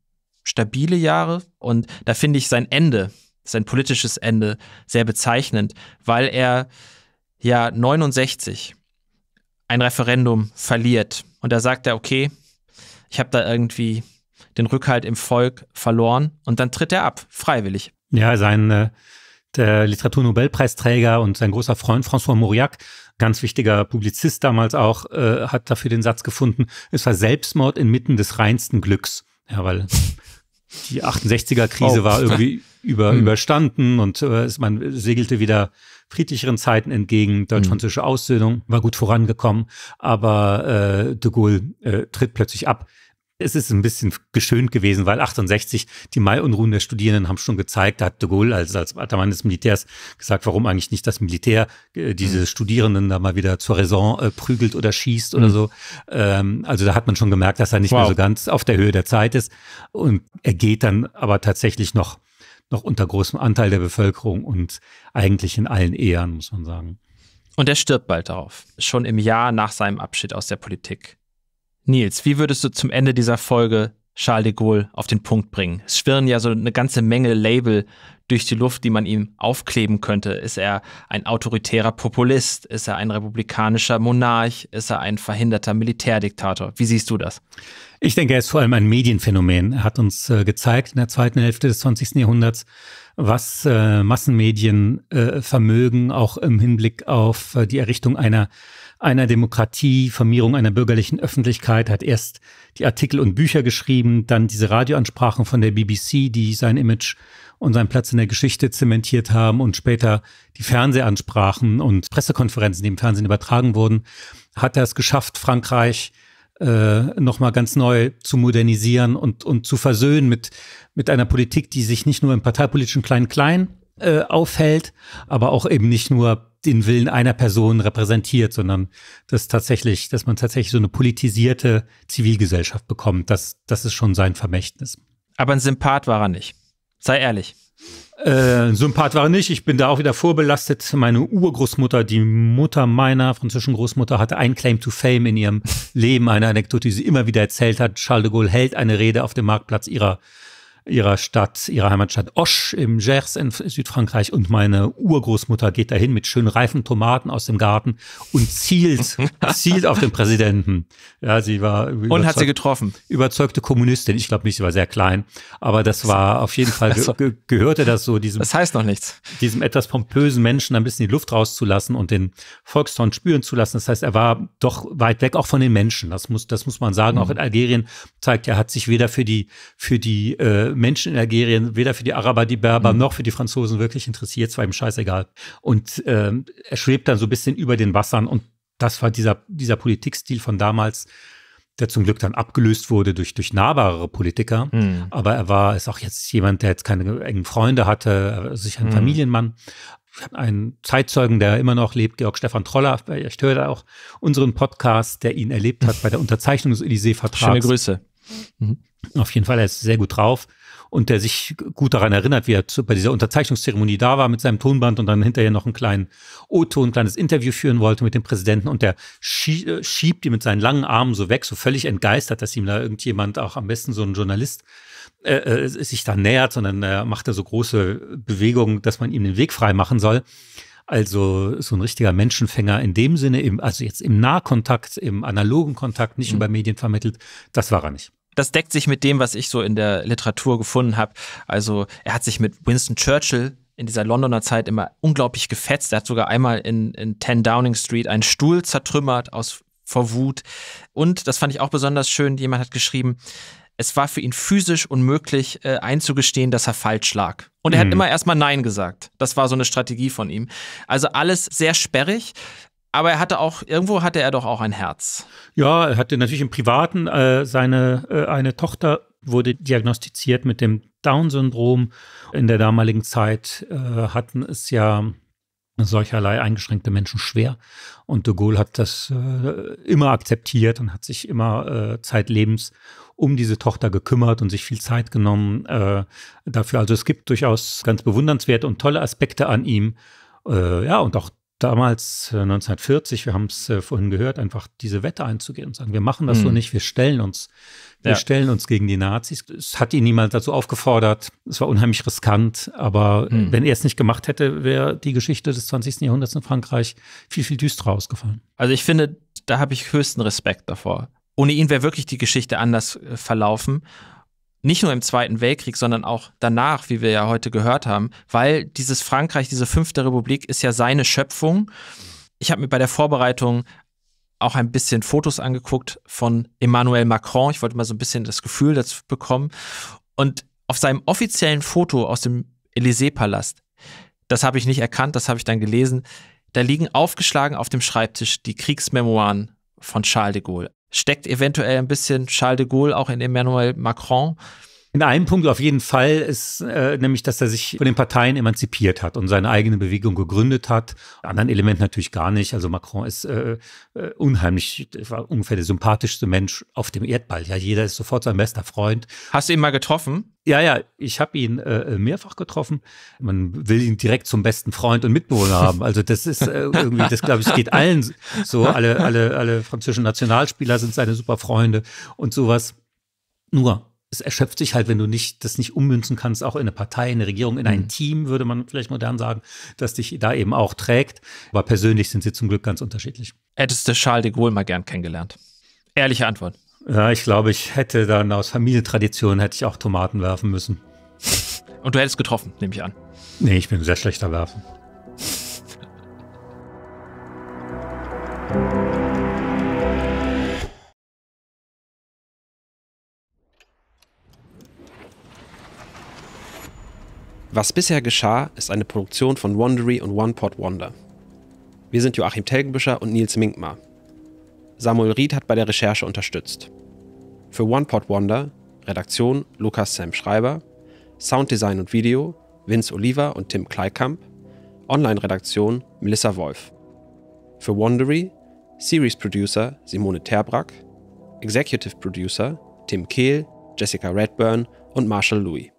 stabile Jahre. Und da finde ich sein Ende, sein politisches Ende, sehr bezeichnend, weil er ja 69 ein Referendum verliert. Und da sagt er, okay, ich habe da irgendwie den Rückhalt im Volk verloren. Und dann tritt er ab, freiwillig. Ja, sein. Äh der Literaturnobelpreisträger und sein großer Freund François Mauriac, ganz wichtiger Publizist damals auch, äh, hat dafür den Satz gefunden, es war Selbstmord inmitten des reinsten Glücks. Ja, weil die 68er-Krise oh. war irgendwie über, hm. überstanden und äh, man segelte wieder friedlicheren Zeiten entgegen. Deutsch-französische hm. Aussöhnung war gut vorangekommen, aber äh, de Gaulle äh, tritt plötzlich ab es ist ein bisschen geschönt gewesen, weil 68 die Mai-Unruhen der Studierenden haben schon gezeigt, da hat de Gaulle als, als alter Mann des Militärs gesagt, warum eigentlich nicht das Militär äh, diese mhm. Studierenden da mal wieder zur Raison äh, prügelt oder schießt oder mhm. so. Ähm, also da hat man schon gemerkt, dass er nicht wow. mehr so ganz auf der Höhe der Zeit ist. Und er geht dann aber tatsächlich noch, noch unter großem Anteil der Bevölkerung und eigentlich in allen Ehren, muss man sagen. Und er stirbt bald darauf, schon im Jahr nach seinem Abschied aus der Politik. Nils, wie würdest du zum Ende dieser Folge Charles de Gaulle auf den Punkt bringen? Es schwirren ja so eine ganze Menge Label durch die Luft, die man ihm aufkleben könnte. Ist er ein autoritärer Populist? Ist er ein republikanischer Monarch? Ist er ein verhinderter Militärdiktator? Wie siehst du das? Ich denke, er ist vor allem ein Medienphänomen. Er hat uns äh, gezeigt in der zweiten Hälfte des 20. Jahrhunderts, was äh, Massenmedien äh, vermögen, auch im Hinblick auf äh, die Errichtung einer einer Demokratie, Vermehrung einer bürgerlichen Öffentlichkeit, hat erst die Artikel und Bücher geschrieben, dann diese Radioansprachen von der BBC, die sein Image und seinen Platz in der Geschichte zementiert haben und später die Fernsehansprachen und Pressekonferenzen, die im Fernsehen übertragen wurden, hat er es geschafft, Frankreich äh, nochmal ganz neu zu modernisieren und, und zu versöhnen mit, mit einer Politik, die sich nicht nur im parteipolitischen Klein-Klein äh, aufhält, aber auch eben nicht nur den Willen einer Person repräsentiert, sondern dass tatsächlich, dass man tatsächlich so eine politisierte Zivilgesellschaft bekommt. Das, das ist schon sein Vermächtnis. Aber ein Sympath war er nicht. Sei ehrlich. Äh, Sympath war er nicht. Ich bin da auch wieder vorbelastet. Meine Urgroßmutter, die Mutter meiner französischen Großmutter, hatte ein Claim to Fame in ihrem Leben, eine Anekdote, die sie immer wieder erzählt hat. Charles de Gaulle hält eine Rede auf dem Marktplatz ihrer ihrer Stadt, ihrer Heimatstadt Osch im Gers in Südfrankreich und meine Urgroßmutter geht dahin mit schön reifen Tomaten aus dem Garten und zielt, zielt auf den Präsidenten. Ja, sie war und hat sie getroffen. Überzeugte Kommunistin. Ich glaube nicht, sie war sehr klein, aber das war auf jeden Fall ge also ge gehörte das so diesem. Das heißt noch nichts. Diesem etwas pompösen Menschen ein bisschen die Luft rauszulassen und den Volkston spüren zu lassen. Das heißt, er war doch weit weg auch von den Menschen. Das muss, das muss man sagen. Mhm. Auch in Algerien zeigt, er hat sich weder für die für die äh, Menschen in Algerien, weder für die Araber, die Berber, mhm. noch für die Franzosen wirklich interessiert. Es war ihm scheißegal. Und äh, er schwebt dann so ein bisschen über den Wassern. Und das war dieser, dieser Politikstil von damals, der zum Glück dann abgelöst wurde durch, durch nahbarere Politiker. Mhm. Aber er war, ist auch jetzt jemand, der jetzt keine engen Freunde hatte, sich ein mhm. Familienmann. Ich habe einen Zeitzeugen, der immer noch lebt, Georg Stefan Troller. Ich höre da auch unseren Podcast, der ihn erlebt hat bei der Unterzeichnung des Élysée-Vertrags. Schöne Grüße. Mhm. Auf jeden Fall, er ist sehr gut drauf und der sich gut daran erinnert, wie er zu, bei dieser Unterzeichnungszeremonie da war mit seinem Tonband und dann hinterher noch einen kleinen O-Ton, ein kleines Interview führen wollte mit dem Präsidenten und der schie äh, schiebt ihn mit seinen langen Armen so weg, so völlig entgeistert, dass ihm da irgendjemand, auch am besten so ein Journalist, äh, äh sich da nähert, sondern er macht da so große Bewegungen, dass man ihm den Weg frei machen soll. Also so ein richtiger Menschenfänger in dem Sinne, im, also jetzt im Nahkontakt, im analogen Kontakt, nicht mhm. über Medien vermittelt, das war er nicht das deckt sich mit dem, was ich so in der Literatur gefunden habe. Also er hat sich mit Winston Churchill in dieser Londoner Zeit immer unglaublich gefetzt. Er hat sogar einmal in, in 10 Downing Street einen Stuhl zertrümmert aus vor Wut. Und das fand ich auch besonders schön, jemand hat geschrieben, es war für ihn physisch unmöglich äh, einzugestehen, dass er falsch lag. Und er mhm. hat immer erstmal Nein gesagt. Das war so eine Strategie von ihm. Also alles sehr sperrig aber er hatte auch, irgendwo hatte er doch auch ein Herz. Ja, er hatte natürlich im Privaten äh, seine, äh, eine Tochter wurde diagnostiziert mit dem Down-Syndrom. In der damaligen Zeit äh, hatten es ja solcherlei eingeschränkte Menschen schwer. Und de Gaulle hat das äh, immer akzeptiert und hat sich immer äh, zeitlebens um diese Tochter gekümmert und sich viel Zeit genommen äh, dafür. Also es gibt durchaus ganz bewundernswerte und tolle Aspekte an ihm ja, und auch damals 1940, äh, wir haben es äh, vorhin gehört, einfach diese Wette einzugehen und sagen, wir machen das mhm. so nicht, wir stellen uns, wir ja. stellen uns gegen die Nazis. Es hat ihn niemand dazu aufgefordert, es war unheimlich riskant, aber mhm. wenn er es nicht gemacht hätte, wäre die Geschichte des 20. Jahrhunderts in Frankreich viel, viel düsterer ausgefallen. Also ich finde, da habe ich höchsten Respekt davor. Ohne ihn wäre wirklich die Geschichte anders äh, verlaufen nicht nur im Zweiten Weltkrieg, sondern auch danach, wie wir ja heute gehört haben, weil dieses Frankreich, diese Fünfte Republik ist ja seine Schöpfung. Ich habe mir bei der Vorbereitung auch ein bisschen Fotos angeguckt von Emmanuel Macron. Ich wollte mal so ein bisschen das Gefühl dazu bekommen. Und auf seinem offiziellen Foto aus dem Élysée-Palast, das habe ich nicht erkannt, das habe ich dann gelesen, da liegen aufgeschlagen auf dem Schreibtisch die Kriegsmemoiren von Charles de Gaulle steckt eventuell ein bisschen Charles de Gaulle auch in Emmanuel Macron. In einem Punkt auf jeden Fall ist äh, nämlich, dass er sich von den Parteien emanzipiert hat und seine eigene Bewegung gegründet hat. Anderen Element natürlich gar nicht. Also Macron ist äh, äh unheimlich, war ungefähr der sympathischste Mensch auf dem Erdball. Ja, jeder ist sofort sein bester Freund. Hast du ihn mal getroffen? Ja, ja, ich habe ihn äh, mehrfach getroffen. Man will ihn direkt zum besten Freund und Mitbewohner haben. Also das ist äh, irgendwie, das glaube ich, geht allen so. Alle, alle, alle französischen Nationalspieler sind seine super Freunde und sowas. Nur, es erschöpft sich halt, wenn du nicht, das nicht ummünzen kannst, auch in eine Partei, in eine Regierung, in ein mhm. Team, würde man vielleicht modern sagen, das dich da eben auch trägt. Aber persönlich sind sie zum Glück ganz unterschiedlich. Hättest du Charles de Gaulle mal gern kennengelernt? Ehrliche Antwort. Ja, ich glaube, ich hätte dann aus Familientradition hätte ich auch Tomaten werfen müssen. Und du hättest getroffen, nehme ich an. Nee, ich bin ein sehr schlechter Werfer. Was bisher geschah, ist eine Produktion von Wondery und One Pot Wonder. Wir sind Joachim Telgenbüscher und Nils Minkmar. Samuel Ried hat bei der Recherche unterstützt. Für One Pot Wonder, Redaktion Lukas Sam Schreiber, Sounddesign und Video Vince Oliver und Tim Kleikamp, Online-Redaktion Melissa Wolf. Für Wondery Series Producer Simone Terbrack, Executive Producer Tim Kehl, Jessica Redburn und Marshall Louis.